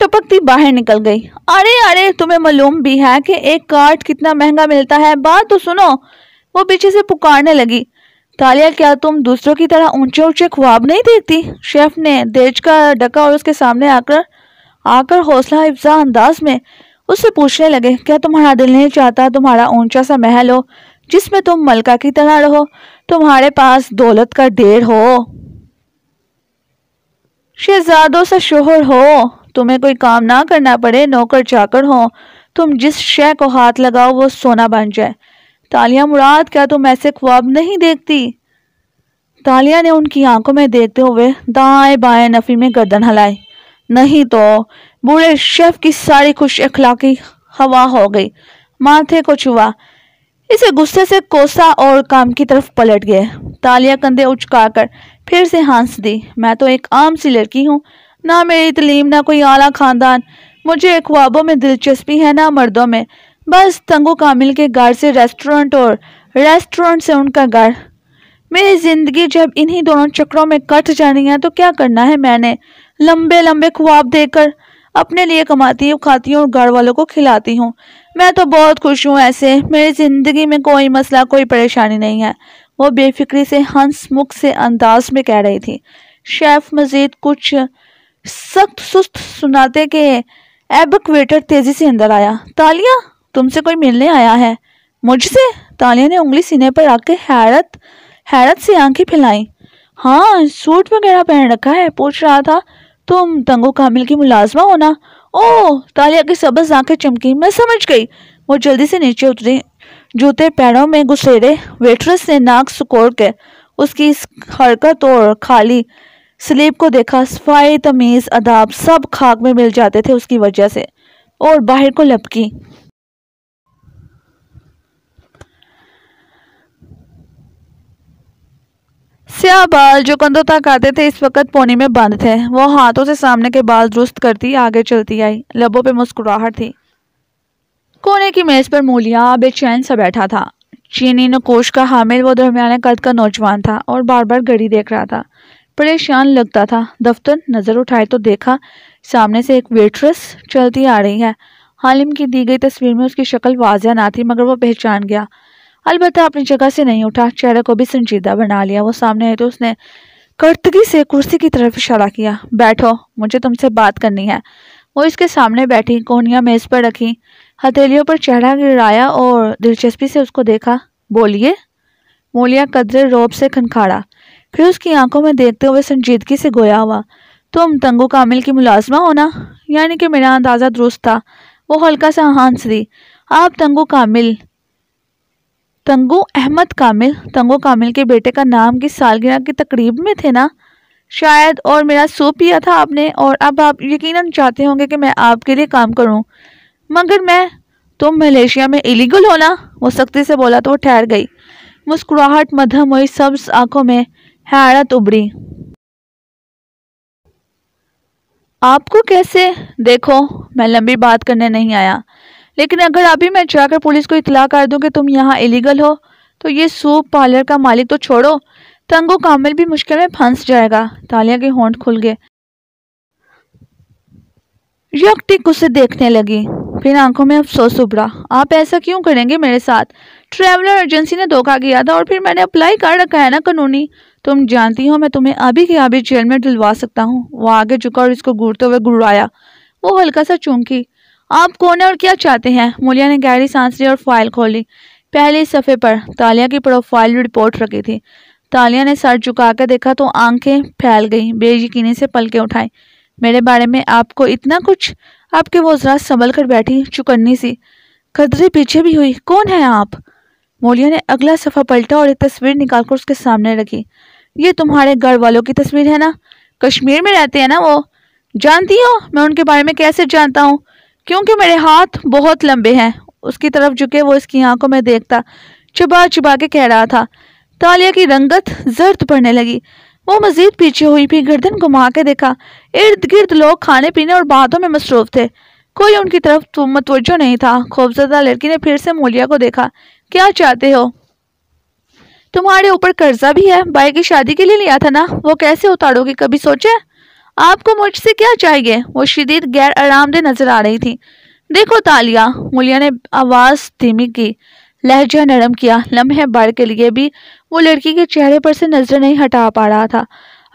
टपकती बाहर निकल गई अरे अरे तुम्हें मालूम भी है कि एक कार्ड कितना महंगा मिलता है बात तो सुनो वो पीछे से पुकारने लगी तालिया क्या तुम दूसरों की तरह ऊंचे ऊंचे ख्वाब नहीं देखती शेफ ने देज का डका और उसके सामने आकर आकर हौसला अफजा अंदाज में उससे पूछने लगे क्या तुम्हारा दिल नहीं चाहता तुम्हारा ऊंचा सा महल हो जिसमें तुम मलका की तरह रहो तुम्हारे पास दौलत का ढेर हो शहजादों से शोहर हो तुम्हें कोई काम ना करना पड़े नौकर चाकर हो तुम जिस शय को हाथ लगाओ वो सोना बन जाए तालिया मुराद क्या तुम तो ऐसे ख्वाब नहीं देखती तालिया ने उनकी आंखों में देखते हुए दाएं बाएं नफी में गर्दन हलाई नहीं तो बूढ़े शेफ की सारी खुश अखलाकी हवा हो गई माथे को छुआ इसे गुस्से से कोसा और काम की तरफ पलट गए तालिया कंधे उचकाकर फिर से हंस दी मैं तो एक आम सी लड़की हूँ ना मेरी तलीम ना कोई आला खानदान मुझे ख्वाबों में दिलचस्पी है ना मर्दों में बस तंगो कामिल के घर से रेस्टोरेंट और रेस्टोरेंट से उनका घर मेरी ज़िंदगी जब इन्हीं दोनों चक्रों में कट जानी है तो क्या करना है मैंने लंबे लंबे ख्वाब देकर अपने लिए कमाती हूँ खाती हूँ और घर वालों को खिलाती हूँ मैं तो बहुत खुश हूँ ऐसे मेरी ज़िंदगी में कोई मसला कोई परेशानी नहीं है वो बेफिक्री से हंस मुख से अंदाज में कह रही थी शेफ़ मज़ीद कुछ सख्त सुस्त सुनाते के एबकवेटर तेज़ी से अंदर आया तालिया तुमसे कोई मिलने आया है मुझसे तालिया ने उंगली सीने पर आके हैरत हैरत से आंखें फैलाई हाँ सूट वगैरह पहन रखा है पूछ रहा था तुम तंगो कामिल की मुलाजमा हो ना ओह तालिया की सबस आंखें चमकी मैं समझ गई वो जल्दी से नीचे उतरी जूते पैरों में घुसेरे वेटरस ने नाक सुकोड़ के उसकी हरकत और खाली स्लीप को देखा सफाई तमीज़ अदाब सब खाक में मिल जाते थे उसकी वजह से और बाहर को लपकी स्याह बाल जो कंधों तक आते थे इस वक्त पोनी में बंद थे वो हाथों से सामने के बाल दुरुस्त करती आगे चलती आई लबों पे मुस्कुराहट थी कोने की मेज़ पर मूलिया बेचैन सा बैठा था चीनी नकोश का हामिल वो दरमियाने कद का नौजवान था और बार बार घड़ी देख रहा था परेशान लगता था दफ्तर नज़र उठाए तो देखा सामने से एक वेट्रेस चलती आ रही है हालिम की दी गई तस्वीर में उसकी शक्ल वाजिया ना थी मगर वो पहचान गया अलबत् अपनी जगह से नहीं उठा चेहरे को भी संजीदा बना लिया वो सामने आए तो उसने कर्तगी से कुर्सी की तरफ इशारा किया बैठो मुझे तुमसे बात करनी है वो इसके सामने बैठी कोहनियाँ मेज़ पर रखी हथेलियों पर चेहरा गिराया और दिलचस्पी से उसको देखा बोलिए मोलिया कदरे रोब से खनखाड़ा फिर उसकी आंखों में देखते हुए संजीदगी से गोया हुआ तुम तंगू कामिल की मुलाजमा होना यानी कि मेरा अंदाज़ा दुरुस्त था वो हल्का सा हंस दी आप तंगू कामिल तंगो अहमद कामिल तंगो कामिल के बेटे का नाम किस सालगिरह की तकरीब में थे ना शायद और मेरा सो पिया था आपने और अब आप यकीनन चाहते होंगे कि मैं आपके लिए काम करूं मगर मैं तुम तो मलेशिया में इलीगल हो ना वो सख्ती से बोला तो वो ठहर गई मुस्कुराहट मध्यम हुई सब्ज आंखों में हैरत उभरी आपको कैसे देखो मैं लंबी बात करने नहीं आया लेकिन अगर अभी मैं जाकर पुलिस को इतला कर दूँ कि तुम यहाँ इलीगल हो तो ये सूप पार्लर का मालिक तो छोड़ो तंगो कामिल भी मुश्किल में फंस जाएगा तालिया के होंठ खुल गए यकटिक उसे देखने लगी फिर आंखों में अफसोस उभरा आप ऐसा क्यों करेंगे मेरे साथ ट्रैवलर एजेंसी ने धोखा किया था और फिर मैंने अप्लाई कर रखा है ना कानूनी तुम जानती हो मैं तुम्हें अभी के अभी जेल में डलवा सकता हूँ वो आगे झुका और इसको घूरते हुए घुड़ाया वो हल्का सा चूंकी आप कौन है और क्या चाहते हैं मोलिया ने गहरी सांस ली और फाइल खोली पहले सफ़े पर तालिया की प्रोफाइल रिपोर्ट रखी थी तालिया ने सर झुका कर देखा तो आंखें फैल गईं बेयकीनी से पलकें उठाई मेरे बारे में आपको इतना कुछ आपके वो जरा संभल कर बैठी चुकन्नी सी कदरे पीछे भी हुई कौन है आप मोलिया ने अगला सफ़ा पलटा और एक तस्वीर निकालकर उसके सामने रखी ये तुम्हारे घर वालों की तस्वीर है ना कश्मीर में रहते हैं ना वो जानती हो मैं उनके बारे में कैसे जानता हूँ क्योंकि मेरे हाथ बहुत लंबे हैं उसकी तरफ झुके वो इसकी आंखों में देखता चुबा चुबा के कह रहा था तालिया की रंगत जर्द पड़ने लगी वो मजीद पीछे हुई भी गर्दन घुमा के देखा इर्द गिर्द लोग खाने पीने और बातों में मसरूफ थे कोई उनकी तरफ तो मतवजो नहीं था खौफजदा लड़की ने फिर से मोलिया को देखा क्या चाहते हो तुम्हारे ऊपर कर्जा भी है भाई की शादी के लिए लिया था ना वो कैसे उतारोगे कभी सोचे आपको मुझसे क्या चाहिए वो शदीद गैर आरामदेह नजर आ रही थी देखो तालिया मुलिया ने आवाज़ धीमी की लहजा नरम किया लम्हे भर के लिए भी वो लड़की के चेहरे पर से नजर नहीं हटा पा रहा था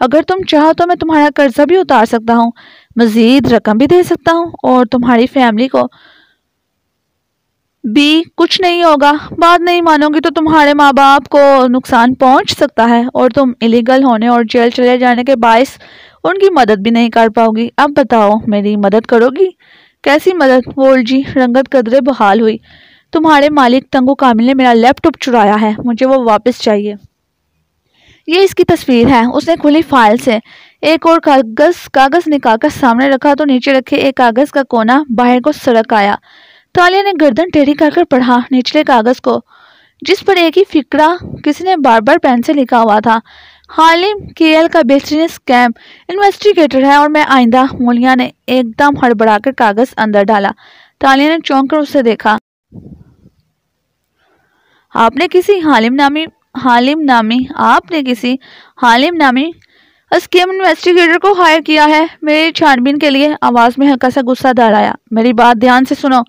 अगर तुम चाहो तो मैं तुम्हारा कर्जा भी उतार सकता हूँ मज़ीद रकम भी दे सकता हूँ और तुम्हारी फैमिली को भी कुछ नहीं होगा बात नहीं मानोगी तो तुम्हारे माँ बाप को नुकसान पहुँच सकता है और तुम इलीगल होने और जेल चले जाने के बायस उनकी मदद भी नहीं कर पाओगी अब बताओ मेरी मदद करोगी कैसी मदद वोल्ड जी रंगत कदरे बहाल हुई तुम्हारे मालिक तंगो कामिल ने मेरा लैपटॉप चुराया है मुझे वो वापस चाहिए ये इसकी तस्वीर है उसने खुली फाइल से एक और कागज़ कागज़ निकालकर सामने रखा तो नीचे रखे एक कागज़ का कोना बाहर को सड़क आया तालिया ने गर्दन टेढ़ी कर कर पढ़ा निचले कागज़ को जिस पर एक ही फिक्रा किसी ने बार बार पेन से लिखा हुआ था हालिम के एल का बेहतरीन स्कैम इन्वेस्टिगेटर है और मैं आइंदा मोलिया ने एकदम हड़बड़ाकर कागज अंदर डाला तालिया ने चौंक कर उसे देखा आपने किसी हालिम नामी हालिम नामी आपने किसी हालिम नामी स्कीम इन्वेस्टिगेटर को हायर किया है मेरी छानबीन के लिए आवाज़ में हल्का सा गुस्सा आया मेरी बात ध्यान से सुनो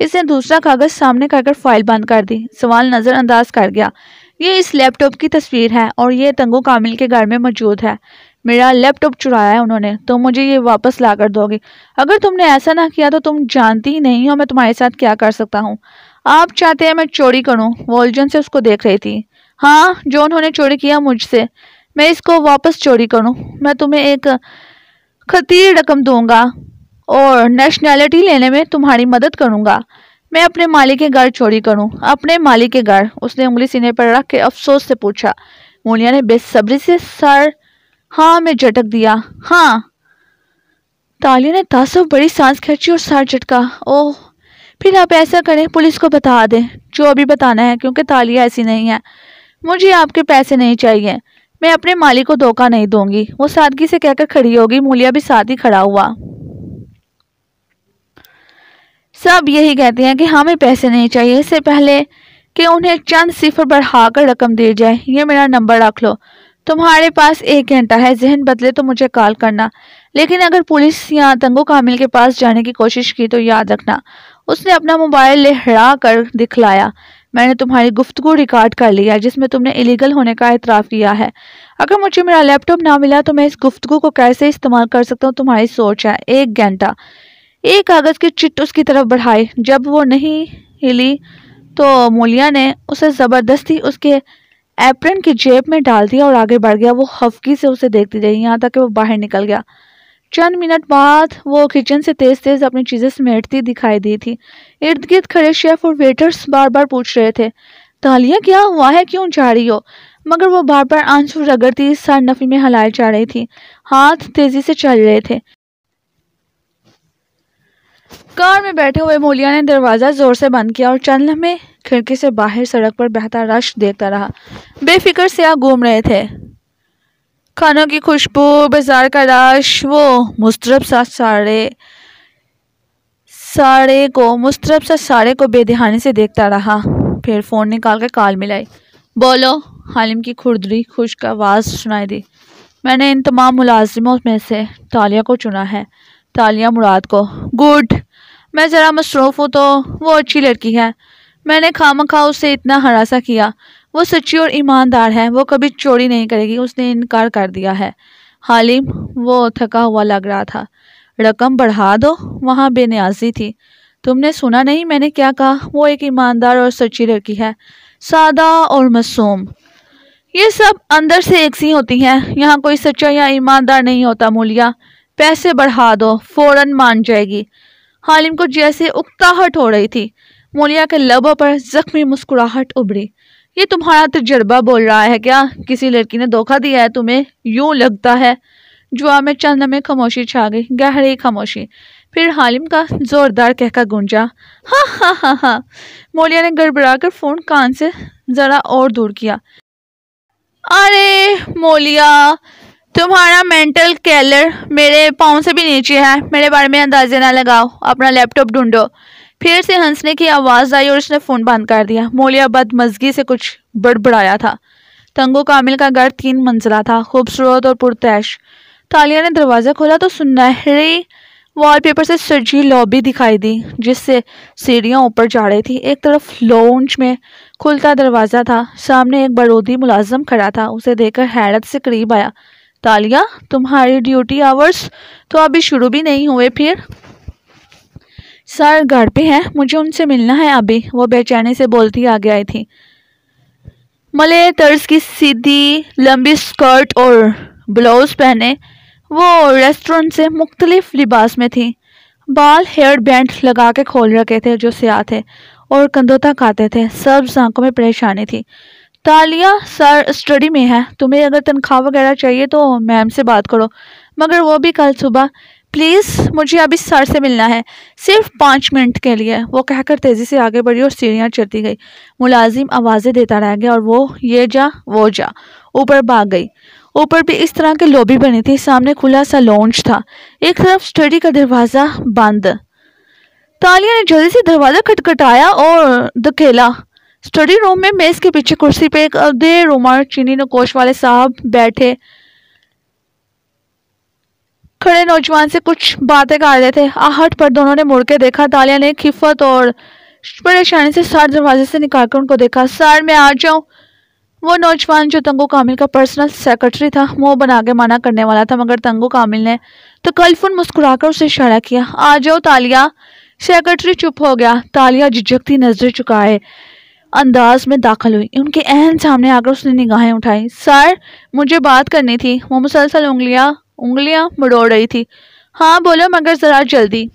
इसने दूसरा कागज सामने कर फाइल बंद कर दी सवाल नज़रअंदाज कर गया ये इस लैपटॉप की तस्वीर है और ये तंगो कामिल के घर में मौजूद है मेरा लैपटॉप चुराया है उन्होंने तो मुझे ये वापस ला कर दोगे अगर तुमने ऐसा ना किया तो तुम जानती ही नहीं हो मैं तुम्हारे साथ क्या कर सकता हूँ आप चाहते हैं मैं चोरी करूँ वॉल्जन से उसको देख रही थी हाँ जो उन्होंने चोरी किया मुझसे मैं इसको वापस चोरी करूँ मैं तुम्हें एक खतीर रकम दूंगा और नेशनैलिटी लेने में तुम्हारी मदद करूँगा मैं अपने मालिक के घर चोरी करूं अपने मालिक के घर उसने उंगली सीने पर रख के अफसोस से पूछा मोलिया ने बेसब्री से सर हाँ मैं झटक दिया हाँ तालिया ने तासुब बड़ी सांस खींची और सर झटका ओह फिर आप ऐसा करें पुलिस को बता दें जो अभी बताना है क्योंकि तालिया ऐसी नहीं है मुझे आपके पैसे नहीं चाहिए मैं अपने मालिक को धोखा नहीं दूंगी वो सादगी से कहकर खड़ी होगी मूलिया भी साथ ही खड़ा हुआ सब यही कहते हैं कि हमें पैसे नहीं चाहिए इससे पहले कि उन्हें चंद सिफर बढ़ाकर रकम दी जाए ये मेरा नंबर रख लो तुम्हारे पास एक घंटा है जहन बदले तो मुझे कॉल करना लेकिन अगर पुलिस या आतंगो कामिल के पास जाने की कोशिश की तो याद रखना उसने अपना मोबाइल लहरा कर दिखलाया मैंने तुम्हारी गुफ्तगु रिकॉर्ड कर लिया जिसमें तुमने इलीगल होने का एतराफ़ किया है अगर मुझे मेरा लैपटॉप ना मिला तो मैं इस गुफ्तगु को कैसे इस्तेमाल कर सकता हूँ तुम्हारी सोच है एक घंटा एक कागज़ की चिट उसकी तरफ बढ़ाई जब वो नहीं हिली तो मोलिया ने उसे ज़बरदस्ती उसके एप्रन की जेब में डाल दिया और आगे बढ़ गया वो हफ्की से उसे देखती रही यहाँ तक कि वो बाहर निकल गया चंद मिनट बाद वो किचन से तेज़ तेज़ अपनी चीज़ें समेटती दिखाई दी थी इर्द गिर्द खड़े शेफ और वेटर्स बार बार पूछ रहे थे तालिया क्या हुआ है क्यों जा रही हो मगर वो बार बार आंसू रगड़ती सर नफी में हलाई जा रही थी हाथ तेज़ी से चल रहे थे कार में बैठे हुए मोलिया ने दरवाज़ा ज़ोर से बंद किया और चंद में खिड़की से बाहर सड़क पर बहता रश देखता रहा बेफिक्र से आप घूम रहे थे खानों की खुशबू बाजार का रश वो मुस्तरब सा सारे सारे को मुस्तरब सा सारे को बेदहानी से देखता रहा फिर फ़ोन निकाल कर कॉल मिलाई बोलो हालिम की खुरदरी का आवाज़ सुनाई दी मैंने इन तमाम मुलाजिमों में से तालिया को चुना है तालिया मुराद को गुड मैं ज़रा मसरूफ़ हूँ तो वो अच्छी लड़की है मैंने खाम खा उससे इतना हरासा किया वो सच्ची और ईमानदार है वो कभी चोरी नहीं करेगी उसने इनकार कर दिया है हालिम वो थका हुआ लग रहा था रकम बढ़ा दो वहाँ बेनियाजी थी तुमने सुना नहीं मैंने क्या कहा वो एक ईमानदार और सच्ची लड़की है सादा और मासूम ये सब अंदर से एक सी होती हैं यहाँ कोई सच्चा या ईमानदार नहीं होता मूलिया पैसे बढ़ा दो फौरन मान जाएगी हालिम को जैसे उकताहट हो रही थी मोलिया के लबों पर जख्मी मुस्कुराहट उभरी ये तुम्हारा तजर्बा बोल रहा है क्या किसी लड़की ने धोखा दिया है तुम्हें यूं लगता है जुआ में चंद में खामोशी छा गई गहरी खामोशी फिर हालिम का जोरदार कहकर गूंजा हा हा हा हा मोलिया ने गड़बड़ा कर फ़ोन कान से ज़रा और दूर किया अरे मोलिया तुम्हारा मेंटल कैलर मेरे पाँव से भी नीचे है मेरे बारे में अंदाजे ना लगाओ अपना लैपटॉप ढूंढो फिर से हंसने की आवाज़ आई और उसने फ़ोन बंद कर दिया मोलिया बदमजगी से कुछ बड़बड़ाया था तंगो कामिल का घर तीन मंजिला था खूबसूरत और पुरतैश तालिया ने दरवाज़ा खोला तो सुनहरी वॉलपेपर से सजी लॉबी दिखाई दी जिससे सीढ़ियाँ ऊपर जा रही थी एक तरफ लॉन्च में खुलता दरवाज़ा था सामने एक बड़ोदी मुलाजम खड़ा था उसे देखकर हैरत से करीब आया तालिया तुम्हारी ड्यूटी आवर्स तो अभी शुरू भी नहीं हुए फिर सर घर पे हैं मुझे उनसे मिलना है अभी वो बेचैने से बोलती आगे आई थी मले तर्ज की सीधी लंबी स्कर्ट और ब्लाउज पहने वो रेस्टोरेंट से मुख्तलिफ लिबास में थी बाल हेयर बैंड लगा के खोल रखे थे जो स्याह थे और कंधों तक आते थे सब्ज आंखों में परेशानी थी तालिया सर स्टडी में है तुम्हें अगर तनख्वाह वगैरह चाहिए तो मैम से बात करो मगर वो भी कल सुबह प्लीज़ मुझे अभी सर से मिलना है सिर्फ पाँच मिनट के लिए वो कहकर तेज़ी से आगे बढ़ी और सीढ़ियाँ चढ़ती गई मुलाजिम आवाज़ें देता रह गया और वो ये जा वो जा ऊपर भाग गई ऊपर भी इस तरह की लॉबी बनी थी सामने खुला सा लॉन्च था एक तरफ स्टडी का दरवाज़ा बंद तालिया ने जल्दी से दरवाज़ा खटखटाया और धकेला स्टडी रूम में मेज़ के पीछे कुर्सी पे एक अधे रोमार चीनी नकोश वाले साहब बैठे खड़े नौजवान से कुछ बातें कर रहे थे आहट पर दोनों ने मुड़के देखा तालिया ने खिफत और परेशानी से सर दरवाजे से निकाल कर उनको देखा सर मैं आ जाऊं वो नौजवान जो तंगू कामिल का पर्सनल सेक्रेटरी था मुंह बना के मना करने वाला था मगर तंगू कामिल ने तो मुस्कुरा मुस्कुराकर उसे इशारा किया आ जाओ तालिया सेक्रेटरी चुप हो गया तालिया झिझकती नजरें चुकाए अंदाज में दाखिल हुई उनके अहम सामने आकर उसने निगाहें उठाई सर मुझे बात करनी थी वो मुसलसल उंगलियां उंगलियां मड़ोड़ रही थी हाँ बोलो मगर ज़रा जल्दी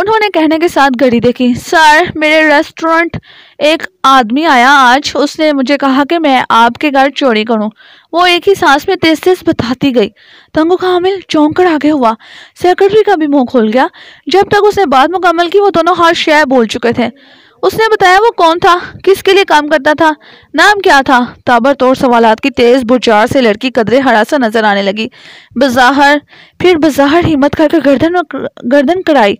उन्होंने कहने के साथ घड़ी देखी सर मेरे रेस्टोरेंट एक आदमी आया आज उसने मुझे कहा कि मैं आपके घर चोरी करूं वो एक ही सांस में तेज तेज बताती गई तंगू का हामिल चौंक कर आगे हुआ सेक्रेटरी का भी मुंह खोल गया जब तक उसने बात मुकम्मल की वो दोनों हर शेय बोल चुके थे उसने बताया वो कौन था किसके लिए काम करता था नाम क्या था ताबड़तोड़ सवाल की तेज़ बुचार से लड़की कदरे हरासा नजर आने लगी बज़ाहर फिर बज़ाहर हिम्मत करके गर्दन गर्दन कराई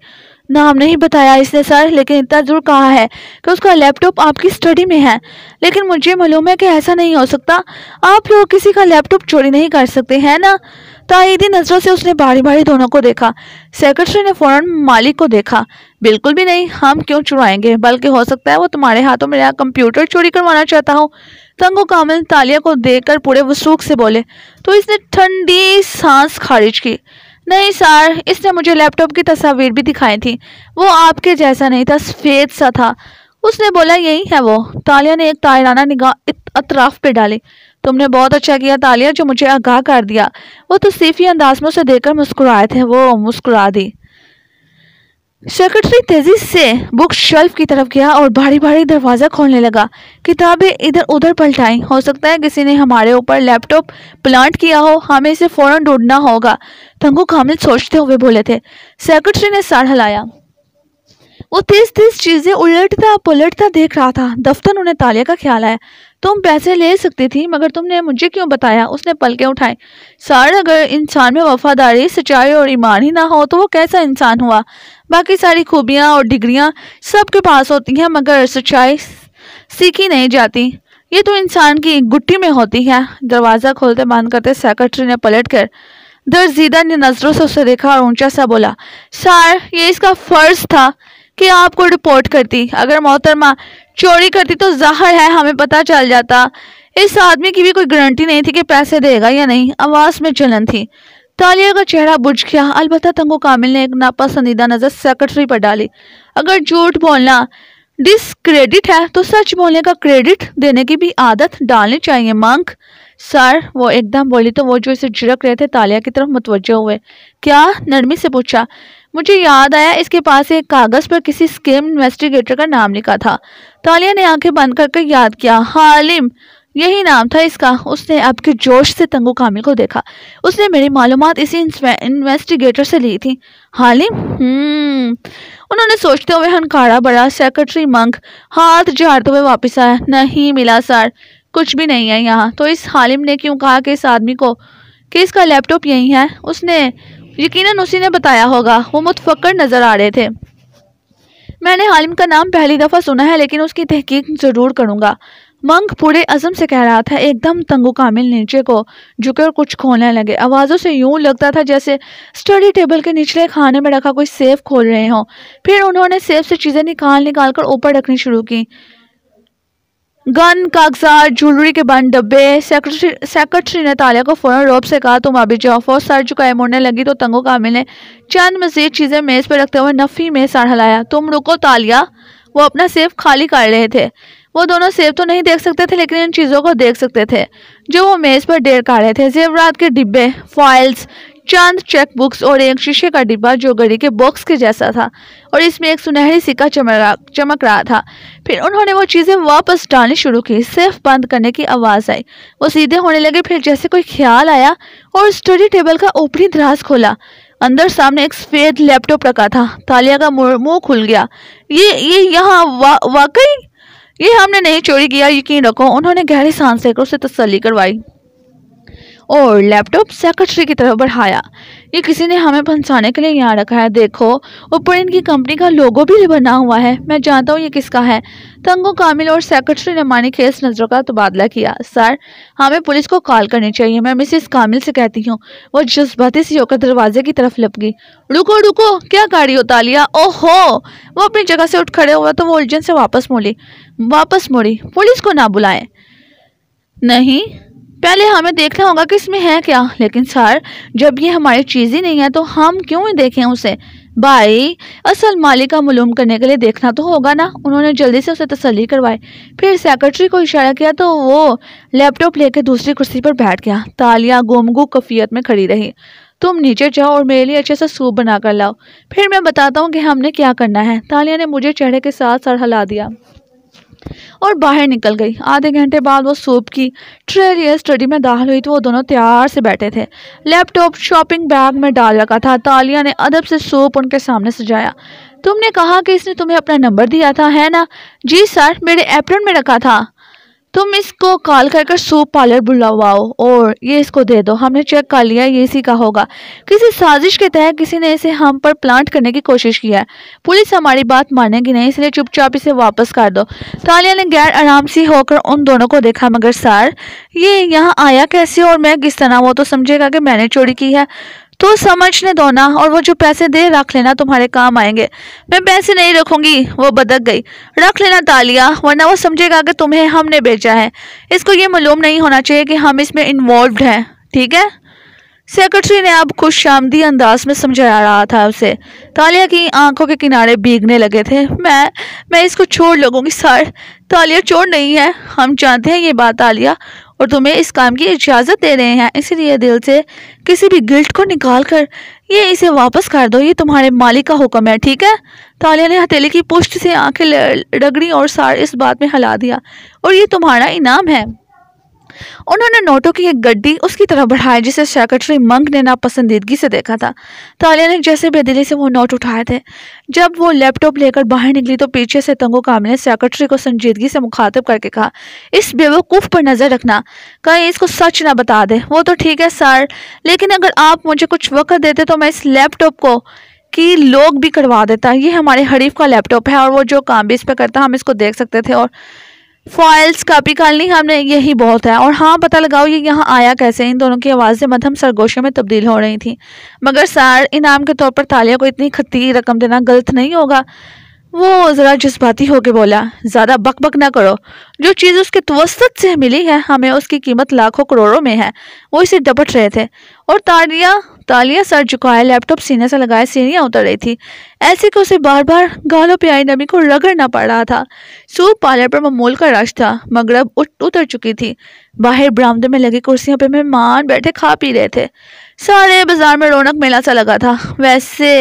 नाम नहीं बताया इसने सर लेकिन इतना जरूर कहा है कि उसका लैपटॉप आपकी स्टडी में है लेकिन मुझे मालूम है कि ऐसा नहीं हो सकता आप लोग किसी का लैपटॉप चोरी नहीं कर सकते हैं ना तायदी नजरों से उसने बारी बारी दोनों को देखा सेक्रेटरी ने फौरन मालिक को देखा बिल्कुल भी नहीं हम क्यों चुराएंगे बल्कि हो सकता है वो तुम्हारे हाथों में मेरा कंप्यूटर चोरी करवाना चाहता हो तंगो कामिल तालिया को देखकर पूरे वसूख से बोले तो इसने ठंडी सांस खारिज की नहीं सर इसने मुझे लैपटॉप की तस्वीर भी दिखाई थी वो आपके जैसा नहीं था सफ़ेद सा था उसने बोला यही है वो तालिया ने एक तायराना निगाह अतराफ पे डाली तुमने बहुत अच्छा किया तालिया जो मुझे आगाह कर दिया वो ही तो अंदाज में उसे देखकर मुस्कुराए थे वो मुस्कुरा दी सेक्रेटरी तेजी से बुक शेल्फ की तरफ गया और भारी भारी दरवाज़ा खोलने लगा किताबें इधर उधर पलटाई हो सकता है किसी ने हमारे ऊपर लैपटॉप प्लांट किया हो हमें इसे फ़ौरन ढूंढना होगा तंगू कामिल सोचते हुए बोले थे सेक्रेटरी ने सर हिलाया वो तेज तेज चीज़ें उलटता पलटता देख रहा था दफ्तर उन्हें तालिया का ख्याल आया तुम पैसे ले सकती थी मगर तुमने मुझे क्यों बताया उसने पलके उठाए सार अगर इंसान में वफादारी सच्चाई और ईमान ही ना हो तो वो कैसा इंसान हुआ बाकी सारी खूबियाँ और डिग्रियाँ सबके पास होती हैं मगर सच्चाई सीखी नहीं जाती ये तो इंसान की गुट्टी में होती है दरवाज़ा खोलते बंद करते सेक्रेटरी ने पलट कर दर्जीदा ने नज़रों से उसे देखा और ऊंचा सा बोला सर ये इसका फ़र्ज़ था कि आपको रिपोर्ट करती अगर मोहतरमा चोरी करती तो जाहिर है हमें पता चल जाता इस आदमी की भी कोई गारंटी नहीं थी कि पैसे देगा या नहीं आवाज़ में जलन थी तालिया का चेहरा बुझ गया अलबत् तंगो कामिल ने एक नापसंदीदा नज़र सेक्रेटरी पर डाली अगर झूठ बोलना डिसक्रेडिट है तो सच बोलने का क्रेडिट देने की भी आदत डालनी चाहिए मंक सर वो एकदम बोली तो वो जो इसे झिड़क रहे थे तालिया की तरफ मुतवजह हुए क्या नरमी से पूछा मुझे याद आया इसके पास एक कागज़ पर किसी स्कीम इन्वेस्टिगेटर का नाम लिखा था तालिया ने आंखें बंद करके याद किया हालिम यही नाम था इसका उसने अब के जोश से तंगो कामिल को देखा उसने मेरी मालूम इसी इन्वेस्टिगेटर से ली थी हालिम हम्म। उन्होंने सोचते हुए हनकारा बड़ा सेक्रेटरी मंग हाथ झाड़ते हुए वापस आया नहीं मिला सर कुछ भी नहीं है यहाँ तो इस हालिम ने क्यों कहा कि इस आदमी को कि इसका लैपटॉप यही है उसने यकीनन उसी ने बताया होगा वो मुतफक्र नज़र आ रहे थे मैंने हालिम का नाम पहली दफ़ा सुना है लेकिन उसकी तहकीक ज़रूर करूँगा मंक पूरे अजम से कह रहा था एकदम तंगो कामिल नीचे को झुके और कुछ खोलने लगे आवाज़ों से यूं लगता था जैसे स्टडी टेबल के निचले खाने में रखा कोई सेफ खोल रहे हों फिर उन्होंने सेफ से चीज़ें निकाल निकाल कर ऊपर रखनी शुरू की गन कागजात ज्वेलरी के बंद डब्बे सेक्रेटरी ने तालिया को फ़ौरन रोब से कहा तुम अभी जाओ फौज सर झुकाए मुड़ने लगी तो तंगो कामिल ने चंद मजीद चीज़ें मेज़ पर रखते हुए नफ़ी में सर हलाया तुम रुको तालिया वो अपना सेफ खाली कर रहे थे वो दोनों सेब तो नहीं देख सकते थे लेकिन इन चीज़ों को देख सकते थे जो वो मेज़ पर डेर का रहे थे जेवरात के डिब्बे फॉइल्स चंद चेक बुक्स और एक शीशे का डिब्बा जो घड़ी के बॉक्स के जैसा था और इसमें एक सुनहरी सिक्का चमक चमक रहा था फिर उन्होंने वो चीज़ें वापस डालनी शुरू की सेफ बंद करने की आवाज़ आई वो सीधे होने लगे फिर जैसे कोई ख्याल आया और स्टडी टेबल का ऊपरी दराज खोला अंदर सामने एक सफ़ेद लैपटॉप रखा था तालिया का मुंह खुल गया ये ये यहाँ वा, वाकई ये हमने नहीं चोरी किया यकीन रखो उन्होंने गहरी सांस लेकर उसे तसली करवाई और लैपटॉप सेक्रेटरी की तरफ बढ़ाया ये किसी ने हमें फंसाने के लिए यहाँ रखा है देखो ऊपर इनकी कंपनी का लोगो भी बना हुआ है मैं जानता हूँ ये किसका है तंगो कामिल और सेक्रेटरी ने मानी खेस नजरों का तबादला किया सर हमें पुलिस को कॉल करनी चाहिए मैं मिसिस कामिल से कहती हूँ वो जज्बाती सी होकर दरवाजे की तरफ गई रुको रुको क्या गाड़ी उतार लिया ओहो वो अपनी जगह से उठ खड़े हुआ तो वो उलझन से वापस मोड़ी वापस मोड़ी पुलिस को ना बुलाए नहीं पहले हमें देखना होगा कि इसमें है क्या लेकिन सर जब ये हमारी चीज़ ही नहीं है तो हम क्यों देखें उसे भाई असल मालिक का मलूम करने के लिए देखना तो होगा ना उन्होंने जल्दी से उसे तसली करवाई फिर सेक्रेटरी को इशारा किया तो वो लैपटॉप लेकर दूसरी कुर्सी पर बैठ गया तालियां गोमगू कफियत में खड़ी रही तुम नीचे जाओ और मेरे लिए अच्छे से सूप बना कर लाओ फिर मैं बताता हूँ कि हमने क्या करना है तालिया ने मुझे चेहरे के साथ सर हिला दिया और बाहर निकल गई आधे घंटे बाद वो सूप की ट्रेल या स्टडी में दाखिल हुई तो वो दोनों तैयार से बैठे थे लैपटॉप शॉपिंग बैग में डाल रखा था तालिया ने अदब से सूप उनके सामने सजाया तुमने कहा कि इसने तुम्हें अपना नंबर दिया था है ना जी सर मेरे एप्रन में रखा था तुम इसको कॉल कर कर सूप पार्लर बुलवाओ और ये इसको दे दो हमने चेक कर लिया ये इसी का होगा किसी साजिश के तहत किसी ने इसे हम पर प्लांट करने की कोशिश की है पुलिस हमारी बात मानेगी नहीं इसलिए चुपचाप इसे वापस कर दो तालिया ने गैर आराम से होकर उन दोनों को देखा मगर सार ये यहाँ आया कैसे और मैं किस तरह वो तो समझेगा कि मैंने चोरी की है तो समझने दो ना और वो जो पैसे दे रख लेना तुम्हारे काम आएंगे मैं पैसे नहीं रखूंगी वो बदक गई रख लेना तालिया वरना वो समझेगा कि तुम्हें हमने बेचा है इसको ये मालूम नहीं होना चाहिए कि हम इसमें इन्वॉल्व हैं ठीक है सेक्रेटरी ने अब खुश शामदी अंदाज में समझा रहा था उसे तालिया की आंखों के किनारे भीगने लगे थे मैं मैं इसको छोड़ लगूंगी सर तालिया चोर नहीं है हम जानते हैं ये बात तालिया और तुम्हें इस काम की इजाज़त दे रहे हैं इसलिए दिल से किसी भी गिल्ट को निकाल कर ये इसे वापस कर दो ये तुम्हारे मालिक का हुक्म है ठीक है तालिया ने हथेली की पुष्ट से आंखें रगड़ी और सार इस बात में हिला दिया और ये तुम्हारा इनाम है उन्होंने नोटों की एक गड्डी उसकी तरफ बढ़ाई जिसे सेक्रेटरी मंग ने नापसंदीदगी से देखा था तालिया ने जैसे बेदिली से वो नोट उठाए थे जब वो लैपटॉप लेकर बाहर निकली तो पीछे से तंगो काम ने सेक्रेटरी को संजीदगी से मुखातब करके कहा इस बेवकूफ़ पर नज़र रखना कहीं इसको सच ना बता दे वो तो ठीक है सर लेकिन अगर आप मुझे कुछ वक्त देते तो मैं इस लैपटॉप को कि लोग भी करवा देता ये हमारे हरीफ का लैपटॉप है और वो जो काम भी इस पर करता हम इसको देख सकते थे और फॉयल्स कापी कालनी हमने यही बहुत है और हाँ पता लगाओ ये यहाँ आया कैसे इन दोनों की आवाज़ें मध्यम सरगोशों में तब्दील हो रही थी मगर सार इनाम के तौर पर तालिया को इतनी खती रकम देना गलत नहीं होगा वो ज़रा जज्बाती होकर बोला ज़्यादा बक बक ना करो जो चीज़ उसके तवस्त से मिली है हमें उसकी कीमत लाखों करोड़ों में है वो इसे डपट रहे थे और तालिया तालिया सर झुकाया लैपटॉप सीने से लगाए सीढ़ियाँ उतर रही थी ऐसे कि उसे बार बार गालों पर आई नबी को रगड़ना पड़ रहा था सूप पार्लर पर ममूल का रश था मगरब उतर चुकी थी बाहर बरामदे में लगी कुर्सियों पर मेहमान बैठे खा पी रहे थे सारे बाजार में रौनक मेला सा लगा था वैसे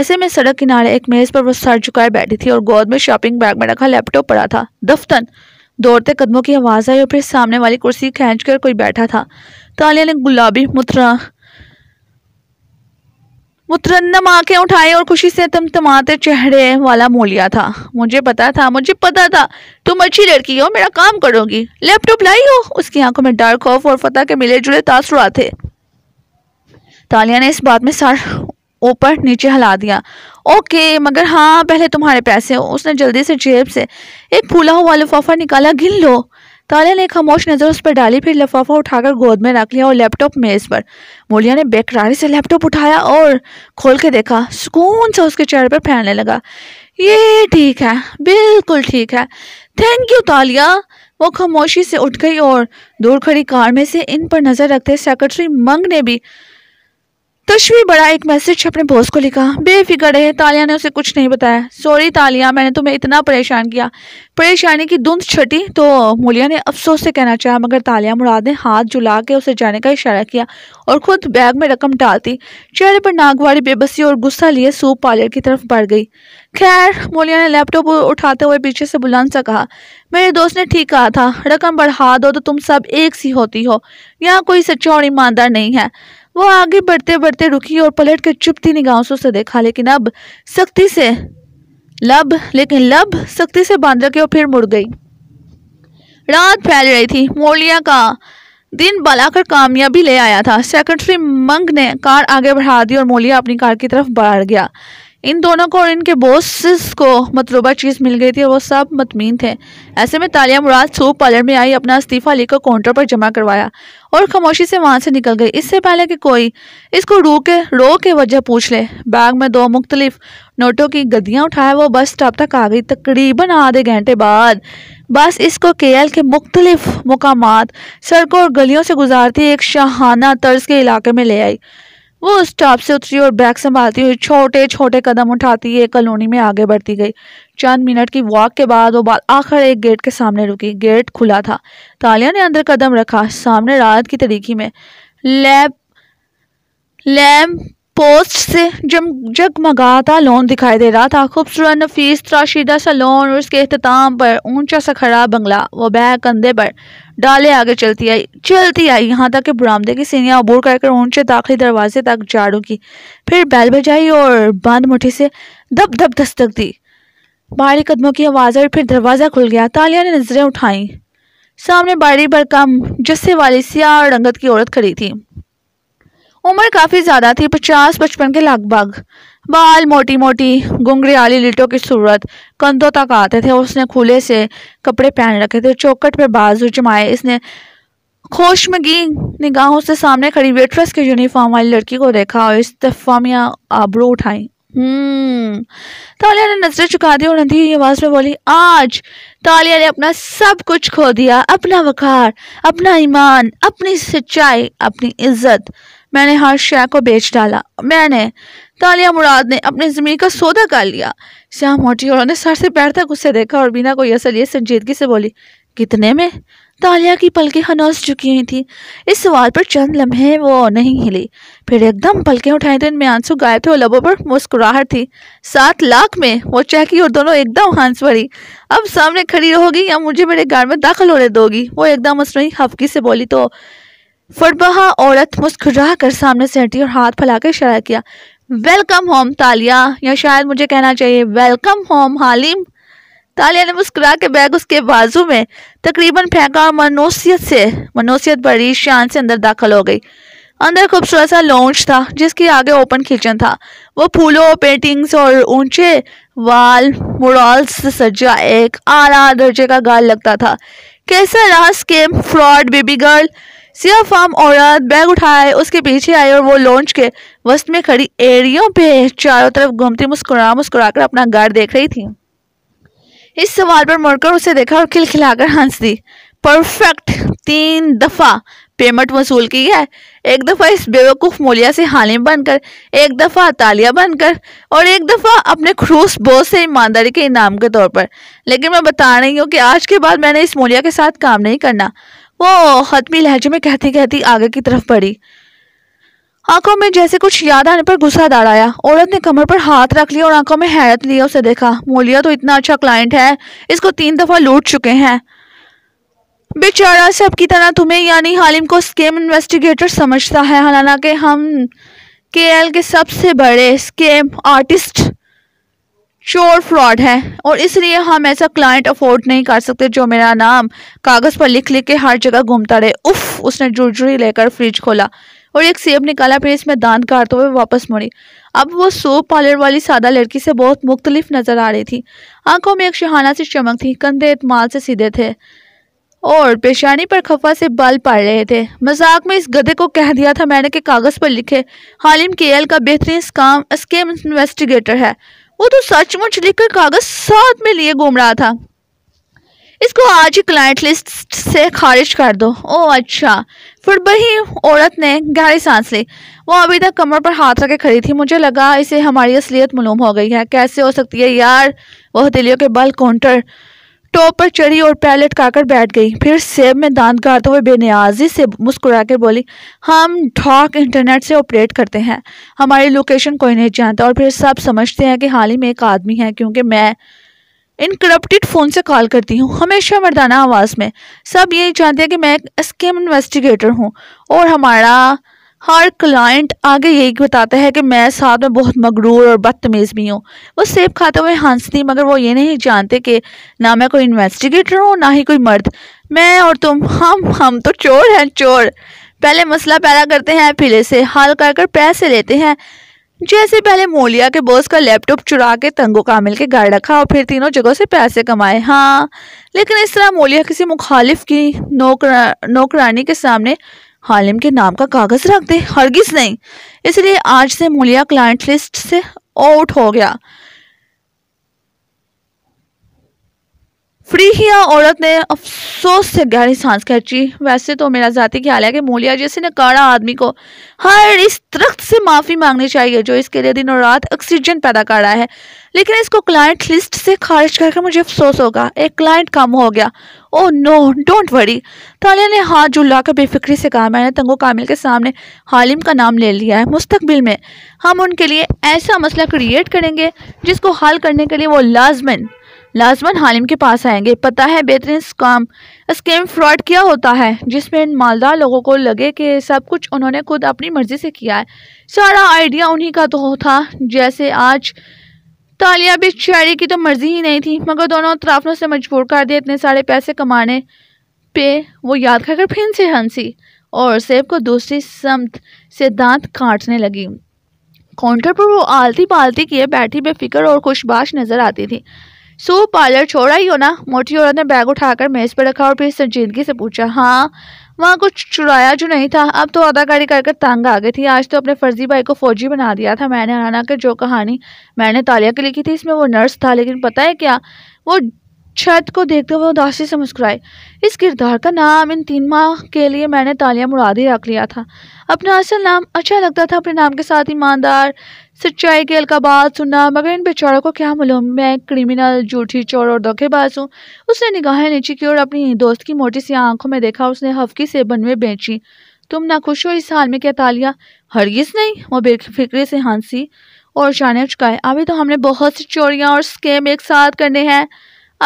ऐसे में सड़क किनारे एक मेज़ पर वो सर झुकाए बैठी थी और गोद में शॉपिंग बैग में रखा लैपटॉप पड़ा था दफ्तन दौड़ते कदमों की आवाज़ आई और फिर सामने वाली कुर्सी खींच कर कोई बैठा था तालिया ने गुलाबी मुथरा मुतरन्नम आंखें उठाए और खुशी से तमतमाते चेहरे वाला मोलिया था मुझे पता था मुझे पता था तुम अच्छी लड़की हो मेरा काम करोगी लैपटॉप लाई हो उसकी आंखों में डार्क ऑफ और फतेह के मिले जुले तासरा थे तालिया ने इस बात में सर ऊपर नीचे हिला दिया ओके मगर हाँ पहले तुम्हारे पैसे हो उसने जल्दी से जेब से एक फूला हुआ लिफाफा निकाला गिन लो ताले ने खामोश नज़र उस पर डाली फिर लफाफा उठाकर गोद में रख लिया और लैपटॉप मेज़ पर मोलिया ने बेकरारी से लैपटॉप उठाया और खोल के देखा सुकून से उसके चेहरे पर फैलने लगा ये ठीक है बिल्कुल ठीक है थैंक यू तालिया वो खामोशी से उठ गई और दूर खड़ी कार में से इन पर नज़र रखते सेक्रेटरी मंग ने भी तश्वी बड़ा एक मैसेज अपने बॉस को लिखा बेफिक्र है तालिया ने उसे कुछ नहीं बताया सॉरी तालिया मैंने तुम्हें इतना परेशान किया परेशानी की धुंध छटी तो मोलिया ने अफसोस से कहना चाहा मगर तालिया मुराद ने हाथ जुला के उसे जाने का इशारा किया और खुद बैग में रकम डालती चेहरे पर नागवारी बेबसी और गुस्सा लिए सूप पार्लर की तरफ बढ़ गई खैर मोलिया ने लैपटॉप उठाते हुए पीछे से बुलंद सा कहा मेरे दोस्त ने ठीक कहा था रकम बढ़ा दो तो तुम सब एक सी होती हो यहाँ कोई सच्चा और ईमानदार नहीं है वह आगे बढ़ते बढ़ते रुकी और पलट के चुपती निगाहों से देखा लेकिन अब सख्ती से लब लेकिन लब सख्ती से बांध रखे और फिर मुड़ गई रात फैल रही थी मोरलिया का दिन बलाकर कामयाबी ले आया था सेक्रेटरी मंग ने कार आगे बढ़ा दी और मोलिया अपनी कार की तरफ बढ़ गया इन दोनों को और इनके बोसेस को मतलूबा चीज़ मिल गई थी और वो सब मतमीन थे ऐसे में तालिया मुराद सूप पार्लर में आई अपना इस्तीफ़ा लेकर काउंटर पर जमा करवाया और खामोशी से वहाँ से निकल गई इससे पहले कि कोई इसको रो के रो के वजह पूछ ले बैग में दो मुख्तलिफ नोटों की गद्दियाँ उठाए वो बस स्टॉप तक आ गई तकरीबन आधे घंटे बाद बस इसको केएल के मुख्तलिफ मकाम सड़कों और गलियों से गुजारती एक शाहाना तर्ज के इलाके में ले आई वो उस टॉप से उतरी और बैग संभालती हुई छोटे छोटे कदम उठाती है कॉलोनी में आगे बढ़ती गई चंद मिनट की वॉक के बाद वो बाल आखिर एक गेट के सामने रुकी गेट खुला था तालिया ने अंदर कदम रखा सामने रात की तरीकी में लैब लैम्प पोस्ट से जम जगमगाता लोन दिखाई दे रहा था खूबसूरत नफीस त्राशीदा सा लोन और उसके अहतमाम पर ऊंचा सा खड़ा बंगला वो बैग कंधे पर डाले आगे चलती आई चलती आई यहाँ तक कि बरामदे की सीढ़ियाँ अबूर कर ऊंचे दाखिल दरवाजे तक झाड़ू की फिर बैल बजाई और बंद मुठी से दब दब दस्तक दी बाहरी कदमों की आवाज़ और फिर दरवाज़ा खुल गया तालिया ने नजरें उठाई सामने बाड़ी पर कम जस्से वाली सियाह और रंगत की औरत खड़ी थी उम्र काफ़ी ज़्यादा थी पचास पचपन के लगभग बाल मोटी मोटी घुंघरे आली लिटों की सूरत कंधों तक आते थे उसने खुले से कपड़े पहन रखे थे चौकट पर बाजू जमाए इसने गी निगाहों से सामने खड़ी वेट्रेस के यूनिफॉर्म वाली लड़की को देखा और इस्तफामिया आबरू उठाई हम्म, तालिया ने नजरें चुका दी और नदी आवाज में बोली आज तालिया ने अपना सब कुछ खो दिया अपना वकार अपना ईमान अपनी सच्चाई अपनी इज्जत मैंने हर शय को बेच डाला मैंने तालिया मुराद ने अपने ज़मीन का सौदा कर लिया श्याम मोटी और ने सर से पैर तक उससे देखा और बिना कोई ये संजीदगी से बोली कितने में तालिया की पलकें हनौस चुकी हुई थी इस सवाल पर चंद लम्हे वो नहीं हिली फिर एकदम पलकें उठाई तो इनमें आंसू गायब थे और लबों पर मुस्कुराहट थी सात लाख में वो चहकी और दोनों एकदम हंस भरी अब सामने खड़ी रहोगी या मुझे मेरे घर में दाखिल होने दोगी वो एकदम उसमें हफकी से बोली तो फुटबहा औरत मुस्कुरा कर सामने से हटी और हाथ फैलाकर इशारा किया वेलकम होम तालिया या शायद मुझे कहना चाहिए वेलकम होम हालिम तालिया ने मुस्कुरा के बैग उसके बाजू में तकरीबन फेंका और मनोसियत से मनोसियत बड़ी शान से अंदर दाखिल हो गई अंदर खूबसूरत सा लॉन्च था जिसके आगे ओपन किचन था वो फूलों पेंटिंग्स और ऊंचे वाल मुराल्स से सजा एक आला दर्जे का गाल लगता था कैसा रास के फ्रॉड बेबी गर्ल सिया फार्म औरत बैग उठाए उसके पीछे आई और वो लॉन्च के वस्त में खड़ी एड़ियों पे चारों तरफ घूमती मुस्कुरा मुस्कुरा कर अपना घर देख रही थी इस सवाल पर मुड़कर उसे देखा और खिलखिलाकर हंस दी परफेक्ट तीन दफ़ा पेमेंट वसूल की है एक दफ़ा इस बेवकूफ़ मोलिया से हालिम बनकर एक दफ़ा तालिया बनकर और एक दफ़ा अपने क्रूस बोस से ईमानदारी के इनाम के तौर पर लेकिन मैं बता रही हूँ कि आज के बाद मैंने इस मोलिया के साथ काम नहीं करना वो हतमी लहजे में कहती कहती आगे की तरफ बढ़ी आंखों में जैसे कुछ याद आने पर गुस्सा आया औरत ने कमर पर हाथ रख लिया और आंखों में हैरत लिया उसे देखा मोलिया तो इतना अच्छा क्लाइंट है इसको तीन दफ़ा लूट चुके हैं बेचारा सब की तरह तुम्हें यानी हालिम को स्केम इन्वेस्टिगेटर समझता है हालांकि हम के एल के सबसे बड़े स्केम आर्टिस्ट श्योर फ्रॉड है और इसलिए हम ऐसा क्लाइंट अफोर्ड नहीं कर सकते जो मेरा नाम कागज़ पर लिख लिख के हर जगह घूमता रहे उफ उसने जुड़जुड़ी लेकर फ्रिज खोला और एक सेब निकाला फिर इसमें दांत काटते हुए वापस मुड़ी अब वो सोप पार्लर वाली सादा लड़की से बहुत मुख्तलिफ नज़र आ रही थी आंखों में एक शहाना सी चमक थी कंधे इतमाल से सीधे थे और पेशानी पर खफा से बाल पड़ रहे थे मजाक में इस गधे को कह दिया था मैंने कि कागज़ पर लिखे हालिम के एल का बेहतरीन स्काम स्केम इन्वेस्टिगेटर है वो तो सचमुच लिखकर कागज साथ में लिए घूम रहा था इसको आज ही क्लाइंट लिस्ट से खारिज कर दो ओ अच्छा फिर वही औरत ने गहरी सांस ली वो अभी तक कमर पर हाथ रखे खड़ी थी मुझे लगा इसे हमारी असलियत मलूम हो गई है कैसे हो सकती है यार वो हथेलियों के बल काउंटर टॉप पर चढ़ी और पैलेट खाकर बैठ गई फिर सेब में दांत गाते हुए बेनियाजी से मुस्कुरा कर बोली हम ठॉक इंटरनेट से ऑपरेट करते हैं हमारी लोकेशन कोई नहीं जानता और फिर सब समझते हैं कि हाल ही में एक आदमी है क्योंकि मैं इन करप्टिड फ़ोन से कॉल करती हूँ हमेशा मर्दाना आवाज़ में सब यही जानते हैं कि मैं एक स्कीम इन्वेस्टिगेटर हूँ और हमारा हर क्लाइंट आगे यही बताता है कि मैं साथ में बहुत मगरूर और बदतमीज़ भी हूँ वो सेब खाते हुए हंसती मगर वो ये नहीं जानते कि ना मैं कोई इन्वेस्टिगेटर हूँ ना ही कोई मर्द मैं और तुम हम हम तो चोर हैं चोर पहले मसला पैदा करते हैं फिर से हल कर कर पैसे लेते हैं जैसे पहले मोलिया के बॉस का लैपटॉप चुरा के तंगो कामिल के घर रखा और फिर तीनों जगहों से पैसे कमाए हाँ लेकिन इस तरह मोलिया किसी मुखालिफ की नौकर नौकरानी के सामने हालिम के नाम का कागज रख दे हरगिज नहीं इसलिए आज से मूलिया क्लाइंट लिस्ट से आउट हो गया फ्रीहिया औरत ने अफसोस से गहरी सांस खींची वैसे तो मेरा जाती ख्याल है कि मोलिया जैसे नकारा आदमी को हर इस दरख्त से माफ़ी मांगनी चाहिए जो इसके लिए दिनों रात ऑक्सीजन पैदा कर रहा है लेकिन इसको क्लाइंट लिस्ट से खारिज करके मुझे अफसोस होगा एक क्लाइंट कम हो गया oh no don't worry Talia ने हाथ जुला कर बेफिक्री से कहा मैंने तंगो कामिल के सामने हालिम का नाम ले लिया है मुस्तबिल में हम उनके लिए ऐसा मसला क्रिएट करेंगे जिसको हल करने के लिए वो लाजमन लाजमन हालिम के पास आएंगे पता है बेहतरीन स्काम स्कीम फ्रॉड क्या होता है जिसमें इन मालदार लोगों को लगे कि सब कुछ उन्होंने खुद अपनी मर्ज़ी से किया है सारा आइडिया उन्हीं का तो था जैसे आज आलिया भी शायरी की तो मर्जी ही नहीं थी मगर दोनों तराफनों से मजबूर कर दिया इतने सारे पैसे कमाने पे वो याद खाकर फिर से हंसी और सेब को दूसरी समत से दांत काटने लगी काउंटर पर वो आलती पालती किए बैठी बेफिक्र और खुशबाश नजर आती थी सूप पार्लर छोड़ा ही हो ना मोटी औरत ने बैग उठाकर मेज़ पर रखा और फिर संजीदगी से पूछा हाँ वहाँ कुछ चुराया जो नहीं था अब तो अदाकारी कर कर तंग आ गई थी आज तो अपने फर्जी भाई को फौजी बना दिया था मैंने आना कर जो कहानी मैंने तालिया की लिखी थी इसमें वो नर्स था लेकिन पता है क्या वो छत को देखते हुए उदासी से मुस्कुराई इस किरदार का नाम इन तीन माह के लिए मैंने तालिया मुरादी रख लिया था अपना असल नाम अच्छा लगता था अपने नाम के साथ ईमानदार सच्चाई के अलकाबाज सुनना मगर इन बेचारों को क्या मालूम मैं क्रिमिनल जूठी चोर और धोखेबाज हूँ उसने निगाहें नीचे की और अपनी दोस्त की मोटी सी आंखों में देखा उसने हफ्की से बनवे बेची तुम ना खुश हो इस हाल में क्या तालिया हरगिज नहीं वो बेफिक्रे से हंसी और शाने चुकाए अभी तो हमने बहुत सी चोरियाँ और स्केम एक साथ करने हैं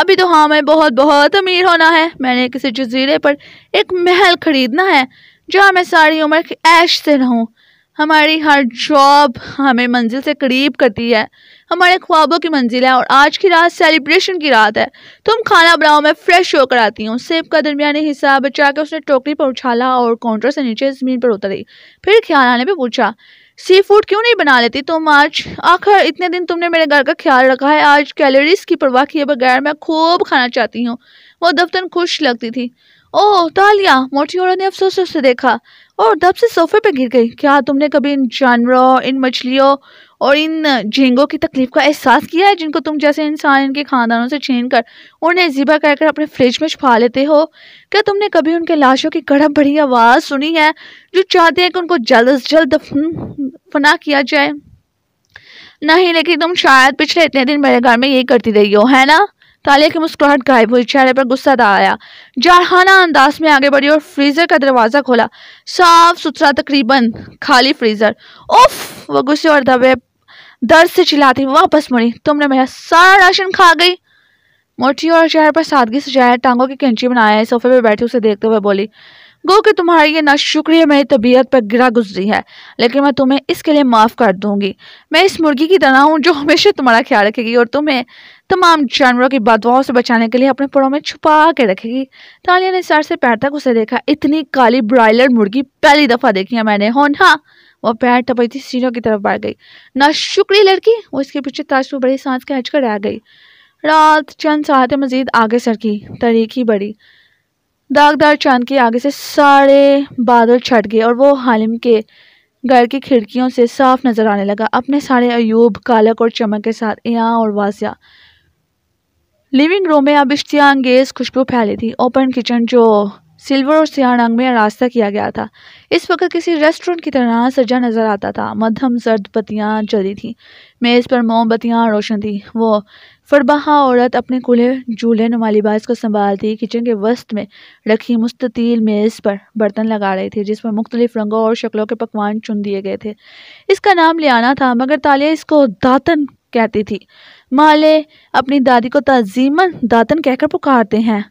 अभी तो हमें हाँ, बहुत बहुत अमीर होना है मैंने किसी जजीरे पर एक महल खरीदना है जहाँ मैं सारी उम्र ऐश से रहूँ हमारी हर जॉब हमें मंजिल से करीब करती है हमारे ख्वाबों की मंजिल है और आज की रात सेलिब्रेशन की रात है तुम खाना बनाओ मैं फ्रेश होकर आती हूँ सेब का दरमिया हिस्सा बचा के उसने टोकरी पर उछाला और काउंटर से नीचे ज़मीन पर उतरी फिर ख्याल आने पर पूछा सी फूड क्यों नहीं बना लेती तुम आज आखिर इतने दिन तुमने मेरे घर का ख्याल रखा है आज कैलोरीज की परवाह किए बगैर मैं खूब खाना चाहती हूँ वो दफ्तर खुश लगती थी ओह तालिया मोटी औरत ने अफसोस से देखा और दब से सोफे पर गिर गई क्या तुमने कभी इन जानवरों इन मछलियों और इन झींगों की तकलीफ का एहसास किया है जिनको तुम जैसे इंसान इनके खानदानों से छीन कर उन्हें ज़िबा कर अपने फ्रिज में छुपा लेते हो क्या तुमने कभी उनके लाशों की कड़प भरी आवाज़ सुनी है जो चाहते हैं कि उनको जल्द अज जल्द दफन फना किया जाए नहीं लेकिन तुम शायद पिछले इतने दिन मेरे घर में यही करती रही हो है ना तालिया की मुस्कुराहट गायब हुई चेहरे पर गुस्सा आया जारहाना अंदाज में आगे बढ़ी और फ्रीज़र का दरवाज़ा खोला साफ सुथरा तकरीबन खाली फ्रीज़र उफ वो गुस्से और दबे दर्द से चिल्लाती वापस मुड़ी तुमने मेरा सारा राशन खा गई मोटी और चेहरे पर सादगी सजाया टांगों की कैंची बनाया है सोफे पर बैठी उसे देखते हुए बोली गो कि तुम्हारी ये ना शुक्रिया मेरी तबीयत पर गिरा गुजरी है लेकिन मैं तुम्हें इसके लिए माफ़ कर दूंगी मैं इस मुर्गी की तरह हूँ जो हमेशा तुम्हारा ख्याल रखेगी और तुम्हें तमाम जानवरों की बदवाओं से बचाने के लिए अपने पड़ों में छुपा के रखेगी तालिया ने सर से पैर तक उसे देखा इतनी काली ब्रॉयलर मुर्गी पहली दफ़ा देखी है मैंने होन हाँ वह पैर टपई थी सीनों की तरफ बढ़ गई ना शुक्री लड़की वो इसके पीछे ताज पर बड़ी सांस खींच कर रह गई रात चंद साहते मजीद आगे सरकी तरीकी बड़ी दागदार चांद के आगे से सारे बादल छट गए और वो हालिम के घर की खिड़कियों से साफ नजर आने लगा अपने सारे अयूब कालक और चमक के साथ यहाँ और वाजिया लिविंग रूम में अब इश्तिया अंगेज खुशबू फैली थी ओपन किचन जो सिल्वर और सियान रंग में रास्ता किया गया था इस वक्त किसी रेस्टोरेंट की तरह सजा नजर आता था मध्यम सर्द बत्तियाँ जली थीं मेज़ पर मोमबत्तियाँ रोशन थीं वो फरबहा औरत अपने खुले झूले नुमालिबाज को संभालती किचन के वस्त में रखी मुस्ततील मेज़ पर बर्तन लगा रहे थे जिस पर मुख्तलिफ रंगों और शक्लों के पकवान चुन दिए गए थे इसका नाम लियाना था मगर तालिया इसको दातन कहती थी माले अपनी दादी को तजीमन दातन कहकर पुकारते हैं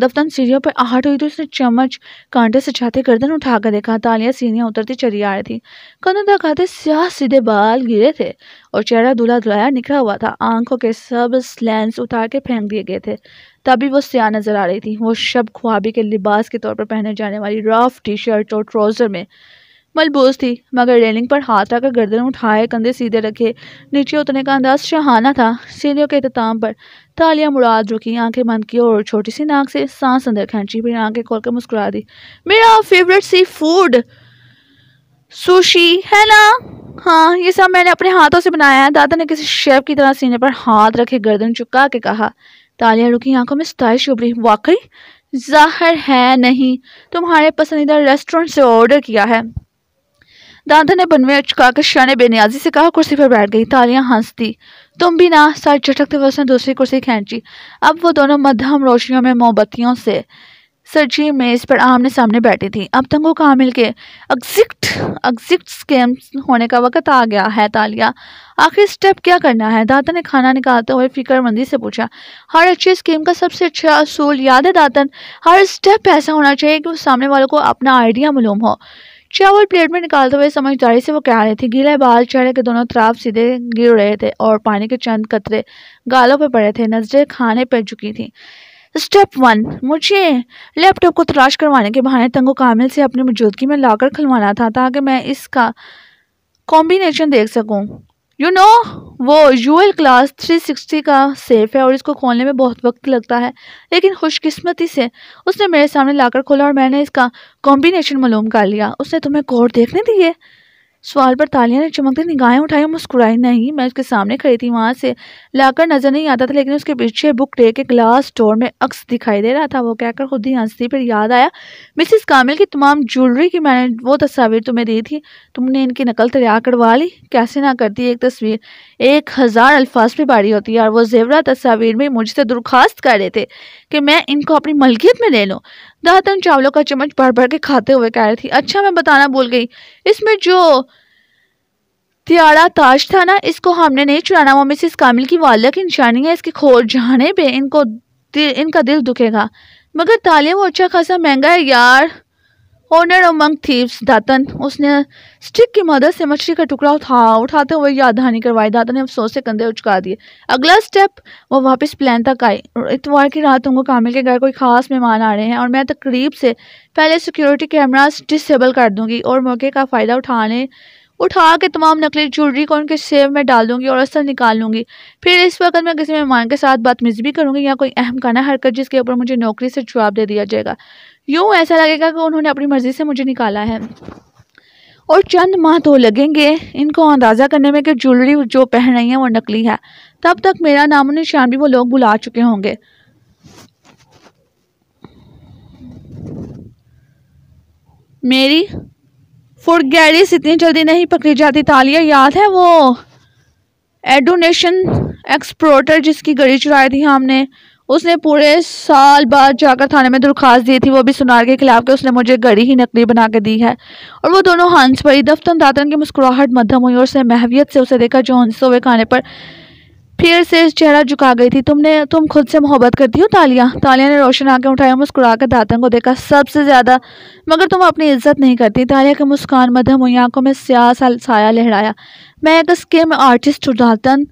दफ्तन सीढ़ियों पर आहट हुई तो उसने चम्मच कांटे से छाते गर्दन उठाकर देखा तालियां सीढ़ियां उतरती चली आ रही थी कंधों तक आते स्याह सीधे बाल गिरे थे और चेहरा दुला दुलाया निकला हुआ था आंखों के सब स्लैंस उतार के फेंक दिए गए थे तभी वो स्याह नजर आ रही थी वो शब ख्वाबी के लिबास के तौर पर पहने जाने वाली रफ टी शर्ट और ट्राउज़र में मलबूस थी मगर रेलिंग पर हाथ रखकर गर्दन उठाए कंधे सीधे रखे नीचे उतरने का अंदाज शहाना था सीढ़ियों के अख्ताम पर तालियां मुराद रुकी आंखें बंद की और छोटी सी नाक से सांस अंदर खेची फिर आंखें खोलकर मुस्कुरा दी मेरा फेवरेट सी फूड सुशी है ना हाँ ये सब मैंने अपने हाथों से बनाया है दादा ने किसी शेफ की तरह सीने पर हाथ रखे गर्दन चुका के कहा तालियां रुकी आंखों में सताइश उभरी वाकई जाहिर है नहीं तुम्हारे पसंदीदा रेस्टोरेंट से ऑर्डर किया है दादा ने बनवे में कर शाह ने बेनियाजी से कहा कुर्सी पर बैठ गई तालियां हंस दी तुम भी ना सर झटकते हुए उसने दूसरी कुर्सी खींची अब वो दोनों मध्यम रोशनियों में मोमबत्तियों से सरजी मेज पर आमने सामने बैठी थी अब तंगो कामिल के एग्जिक्ट एग्जिक्ट स्कैम होने का वक्त आ गया है तालिया आखिर स्टेप क्या करना है दातन ने खाना निकालते हुए फिक्रमंदी से पूछा हर अच्छे स्कीम का सबसे अच्छा असूल याद है दातन हर स्टेप ऐसा होना चाहिए कि उस सामने वालों को अपना आइडिया मालूम हो चावल प्लेट में निकालते हुए समझदारी से वो कह रही थी गीले बाल चेहरे के दोनों तरफ सीधे गिर रहे थे और पानी के चंद कतरे गालों पर पड़े थे नजरें खाने पर चुकी थी स्टेप वन मुझे लैपटॉप को तलाश करवाने के बहाने तंगो कामिल से अपनी मौजूदगी में लाकर खिलवाना था ताकि मैं इसका कॉम्बिनेशन देख सकूं यू नो वो वो एल क्लास 360 का सेफ है और इसको खोलने में बहुत वक्त लगता है लेकिन खुशकिस्मती से उसने मेरे सामने लाकर खोला और मैंने इसका कॉम्बिनेशन मालूम कर लिया उसने तुम्हें कोड देखने दिए सवाल पर तालियां ने चमकती निगाहें उठाई मुस्कुराई नहीं मैं उसके सामने खड़ी थी वहां से लाकर नजर नहीं आता था लेकिन उसके पीछे बुक टेक के ग्लास डोर में अक्स दिखाई दे रहा था वो कहकर खुद ही हंसती फिर याद आया मिसिस कामिल की तमाम ज्वेलरी की मैंने वो तस्वीर तुम्हें दी थी तुमने इनकी नकल तैयार करवा ली कैसे ना करती एक तस्वीर एक हज़ार अल्फाज पे बारी होती है और वो जेवरा तस्वीर में मुझसे दरख्वास्त कर रहे थे कि मैं इनको अपनी मलकियत में ले लूँ दातन चावलों का चम्मच भर भर के खाते हुए कह रही थी अच्छा मैं बताना भूल गई इसमें जो त्याड़ा ताज था ना इसको हमने नहीं चुराना वो मिसिस कामिल की वालदा की निशानी है इसके खोल जाने पे इनको दिल, इनका दिल दुखेगा मगर तालिया वो अच्छा खासा महंगा है यार हॉर्नर अमंग थी दातन उसने स्टिक की मदद से मछली का टुकड़ा उठा उठाते हुए याद हानि करवाई दातन ने अफसोस से कंधे उचका दिए अगला स्टेप वो वापस प्लान तक आए इतवार की रात उनको कामिल के घर कोई खास मेहमान आ रहे हैं और मैं तकरीब से पहले सिक्योरिटी कैमरा डिसेबल कर दूंगी और मौके का फ़ायदा उठाने उठा के तमाम नकली ज्वेलरी को उनके सेव में डाल दूंगी और असल निकाल लूँगी फिर इस वक्त मैं किसी मेहमान के साथ बदतमीजी भी करूँगी या कोई अहम काना हरकत जिसके ऊपर मुझे नौकरी से जवाब दे दिया जाएगा यूँ ऐसा लगेगा कि उन्होंने अपनी मर्ज़ी से मुझे निकाला है और चंद माह तो लगेंगे इनको अंदाज़ा करने में कि ज्वेलरी जो पहन रही है वो नकली है तब तक मेरा नाम निशान भी वो लोग बुला चुके होंगे मेरी गैरिस इतनी जल्दी नहीं पकड़ी जाती तालिया याद है वो एडोनेशन एक्सप्रोटर जिसकी गड़ी चुराई थी हमने उसने पूरे साल बाद जाकर थाने में दरख्वास्त दी थी वो भी सुनार के खिलाफ कि उसने मुझे गड़ी ही नकली बना के दी है और वो दोनों हंस पड़ी दफ्तन दातन की मुस्कुराहट मध्यम हुई और उसने महवियत से उसे देखा जो हंसते हुए खाने पर फिर से चेहरा झुका गई थी तुमने तुम खुद से मोहब्बत करती हो तालिया तालिया ने रोशन आके उठाया मुस्कुरा कर दातन को देखा सबसे ज़्यादा मगर तुम अपनी इज्जत नहीं करती तालिया की मुस्कान मध्यम हुई आंखों में स्याह साया लहराया मैं एक स्किम आर्टिस्ट हूँ दातन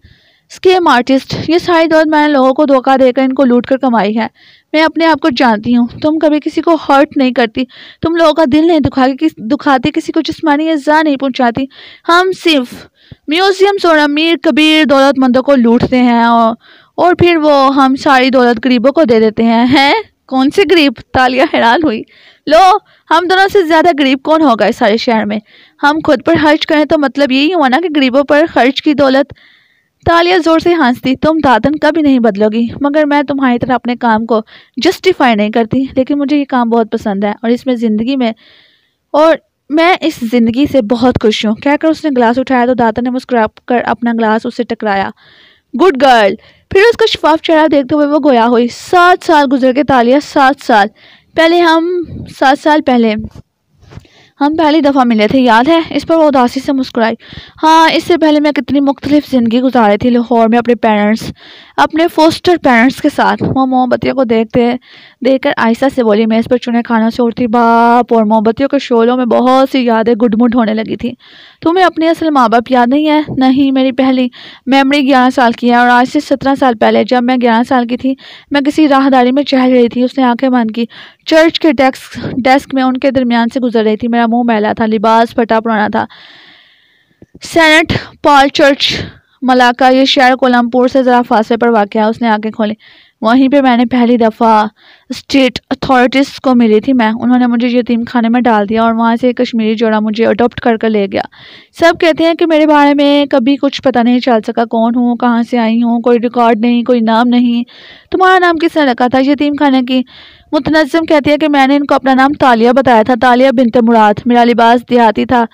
स्केम आर्टिस्ट ये सारी दौलत मैंने लोगों को धोखा देकर इनको लूट कर कमाई है मैं अपने आप को जानती हूँ तुम कभी किसी को हर्ट नहीं करती तुम लोगों का दिल नहीं दुखा कि दुखाती किसी को जिसमानी इज़ा नहीं पहुँचाती हम सिर्फ म्यूज़ियम्स और अमीर कबीर दौलतमंदों को लूटते हैं और, और फिर वो हम सारी दौलत गरीबों को दे देते हैं हैं कौन से गरीब तालिया हैरान हुई लो हम दोनों से ज़्यादा गरीब कौन होगा इस सारे शहर में हम खुद पर खर्च करें तो मतलब यही हुआ ना कि गरीबों पर खर्च की दौलत तालिया ज़ोर से हंसती तुम दादन कभी नहीं बदलोगी मगर मैं तुम्हारी तरह अपने काम को जस्टिफाई नहीं करती लेकिन मुझे ये काम बहुत पसंद है और इसमें ज़िंदगी में और मैं इस ज़िंदगी से बहुत खुश हूँ कहकर उसने ग्लास उठाया तो दादा ने मुस्कुरा कर अपना ग्लास उससे टकराया गुड गर्ल फिर उसका शफाफ चेहरा देखते हुए वो गोया हुई सात साल गुजर के तालिया सात साल पहले हम सात साल पहले हम पहली दफ़ा मिले थे याद है इस पर वो उदासी से मुस्कुराई हाँ इससे पहले मैं कितनी मुख्तलिफ ज़िंदगी गुजारी थी लाहौर में अपने पेरेंट्स अपने फोस्टर पेरेंट्स के साथ वो मोमबत्तियों को देखते देख कर आहिस्ता से बोली मैं इस पर चुने खाना से बाप और मोमबत्तियों के शोलों में बहुत सी यादें गुडमुड होने लगी थी तुम्हें अपने असल माँ बाप याद नहीं है नहीं मेरी पहली मेमोरी ग्यारह साल की है और आज से सत्रह साल पहले जब मैं ग्यारह साल की थी मैं किसी राहदारी में चहल रही थी उसने आंखें बंद की चर्च के डेस्क डेस्क में उनके दरमियान से गुजर रही थी मेरा मुंह मैला था लिबास फटा पुराना था सेनेट पॉल चर्च मलाका ये शहर कोलमपुर से ज़रा फासले पर वाक़ है उसने आंखें खोली वहीं पे मैंने पहली दफ़ा स्टेट अथॉरिटीज़ को मिली थी मैं उन्होंने मुझे यतीम खाने में डाल दिया और वहाँ से कश्मीरी जोड़ा मुझे अडोप्ट कर कर ले गया सब कहते हैं कि मेरे बारे में कभी कुछ पता नहीं चल सका कौन हूँ कहाँ से आई हूँ कोई रिकॉर्ड नहीं कोई नाम नहीं तुम्हारा नाम किसने रखा था यतीम खाने की मुतनज़म कहती है कि मैंने इनको अपना नाम तालिया बताया था तालिया बिनते मुराद मेरा लिबास देहाती था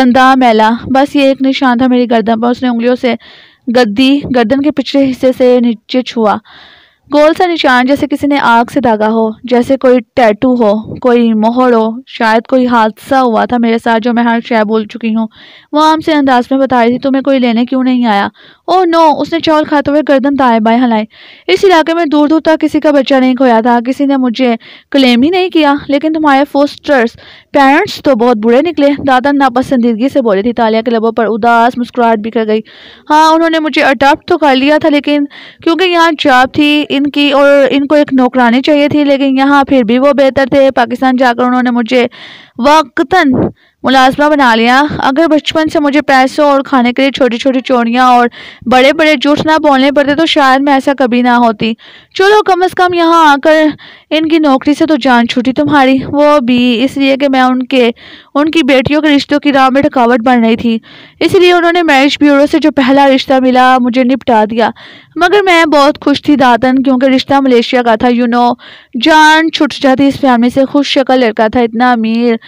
गंदा मैला बस ये एक निशान था मेरी गर्दन पर उसने उंगलियों से गद्दी गर्दन के पिछले हिस्से से नीचे छुआ गोल सा निशान जैसे किसी ने आग से दागा हो जैसे कोई टैटू हो कोई मोहर हो शायद कोई हादसा हुआ था मेरे साथ जो मैं हर शायद बोल चुकी हूँ वो आम से अंदाज में बता रही थी तुम्हें कोई लेने क्यों नहीं आया ओह नो उसने चावल खाते हुए गर्दन दाएँ बाएँ हलाई इस इलाके में दूर दूर तक किसी का बच्चा नहीं खोया था किसी ने मुझे क्लेम ही नहीं किया लेकिन तुम्हारे फोस्टर्स पेरेंट्स तो बहुत बुरे निकले दादा नापसंदीदगी से बोली थी तालिया के लबों पर उदास मुस्कुराहट बिखर गई हाँ उन्होंने मुझे अडॉप्ट तो कर लिया था लेकिन क्योंकि यहाँ जॉब थी इनकी और इनको एक नौकरानी चाहिए थी लेकिन यहाँ फिर भी वो बेहतर थे पाकिस्तान जाकर उन्होंने मुझे वक्तन मुलाजमा बना लिया अगर बचपन से मुझे पैसों और खाने के लिए छोटी छोटी चोरियाँ और बड़े बड़े झूठ ना बोलने पड़ते तो शायद मैं ऐसा कभी ना होती चलो कम अज़ कम यहाँ आकर इनकी नौकरी से तो जान छूटी तुम्हारी वो भी इसलिए कि मैं उनके उनकी बेटियों के रिश्तों की राह में थकावट बन रही थी इसलिए उन्होंने मैरिज ब्यूरो से जो पहला रिश्ता मिला मुझे निपटा दिया मगर मैं बहुत खुश थी दातन क्योंकि रिश्ता मलेशिया का था यू नो जान छुट जाती इस फैमिली से खुश शक्ल लड़का था इतना अमीर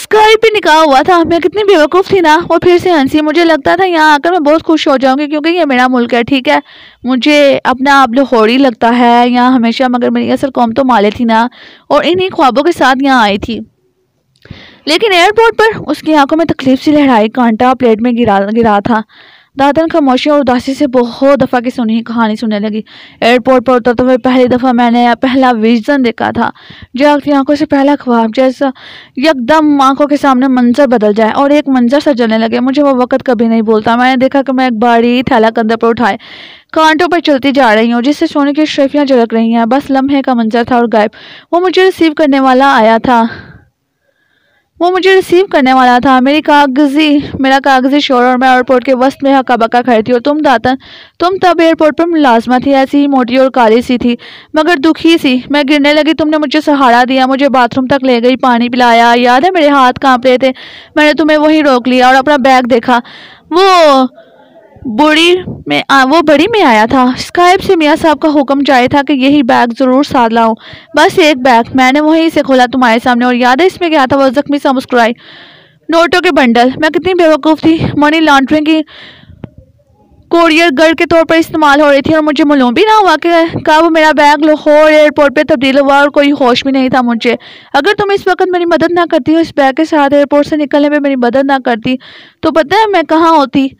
स्कर्ट भी निकाह हुआ था मैं कितनी बेवकूफ़ थी ना और फिर से हंसी मुझे लगता था यहाँ आकर मैं बहुत खुश हो जाऊँगी क्योंकि ये मेरा मुल्क है ठीक है मुझे अपना आप लाहौरी लगता है यहाँ हमेशा मगर मेरी असल कौम तो माले थी ना और इन्हीं ख्वाबों के साथ यहाँ आई थी लेकिन एयरपोर्ट पर उसकी आंखों में तकलीफ सी लहराई कांटा प्लेट में गिरा गिरा था दादन खामोशी और उदासी से बहुत दफ़ा की सुनी कहानी सुनने लगी एयरपोर्ट पर उतरते हुए पहली दफ़ा मैंने पहला विजन देखा था जो आपकी आंखों से पहला ख्वाब जैसा यकदम आंखों के सामने मंजर बदल जाए और एक मंजर सा जलने लगे मुझे वो वक्त कभी नहीं बोलता मैंने देखा कि मैं एक बाड़ी थैला कंधे पर उठाए कांटों पर चलती जा रही हूँ जिससे सोने की शेफियाँ झलक रही हैं बस लम्हे का मंजर था और गायब वो मुझे रिसीव करने वाला आया था वो मुझे रिसीव करने वाला था मेरी कागजी मेरा कागजी शोर और मैं एयरपोर्ट के वस्त में हका बका खड़ी थी और तुम दातन तुम तब एयरपोर्ट पर मुलाजमा थी ऐसी ही मोटी और काली सी थी मगर दुखी सी मैं गिरने लगी तुमने मुझे सहारा दिया मुझे बाथरूम तक ले गई पानी पिलाया याद है मेरे हाथ कांप रहे थे मैंने तुम्हें वहीं रोक लिया और अपना बैग देखा वो बुरी में आ, वो बड़ी में आया था स्काइप से मियाँ साहब का हुक्म जाए था कि यही बैग ज़रूर साथ लाओ बस एक बैग मैंने वहीं से खोला तुम्हारे सामने और याद है इसमें क्या था वो ज़ख्मी सा मुस्कुराई नोटों के बंडल मैं कितनी बेवकूफ़ थी मनी लॉन्ड्रिंग की कोरियर गर्ड के तौर पर इस्तेमाल हो रही थी और मुझे मालूम भी ना हुआ कि कब मेरा बैग लाहौर एयरपोर्ट पे तब्दील हुआ और कोई होश भी नहीं था मुझे अगर तुम इस वक्त मेरी मदद ना करती हो इस बैग के साथ एयरपोर्ट से निकलने पे मेरी मदद ना करती तो पता है मैं कहाँ होती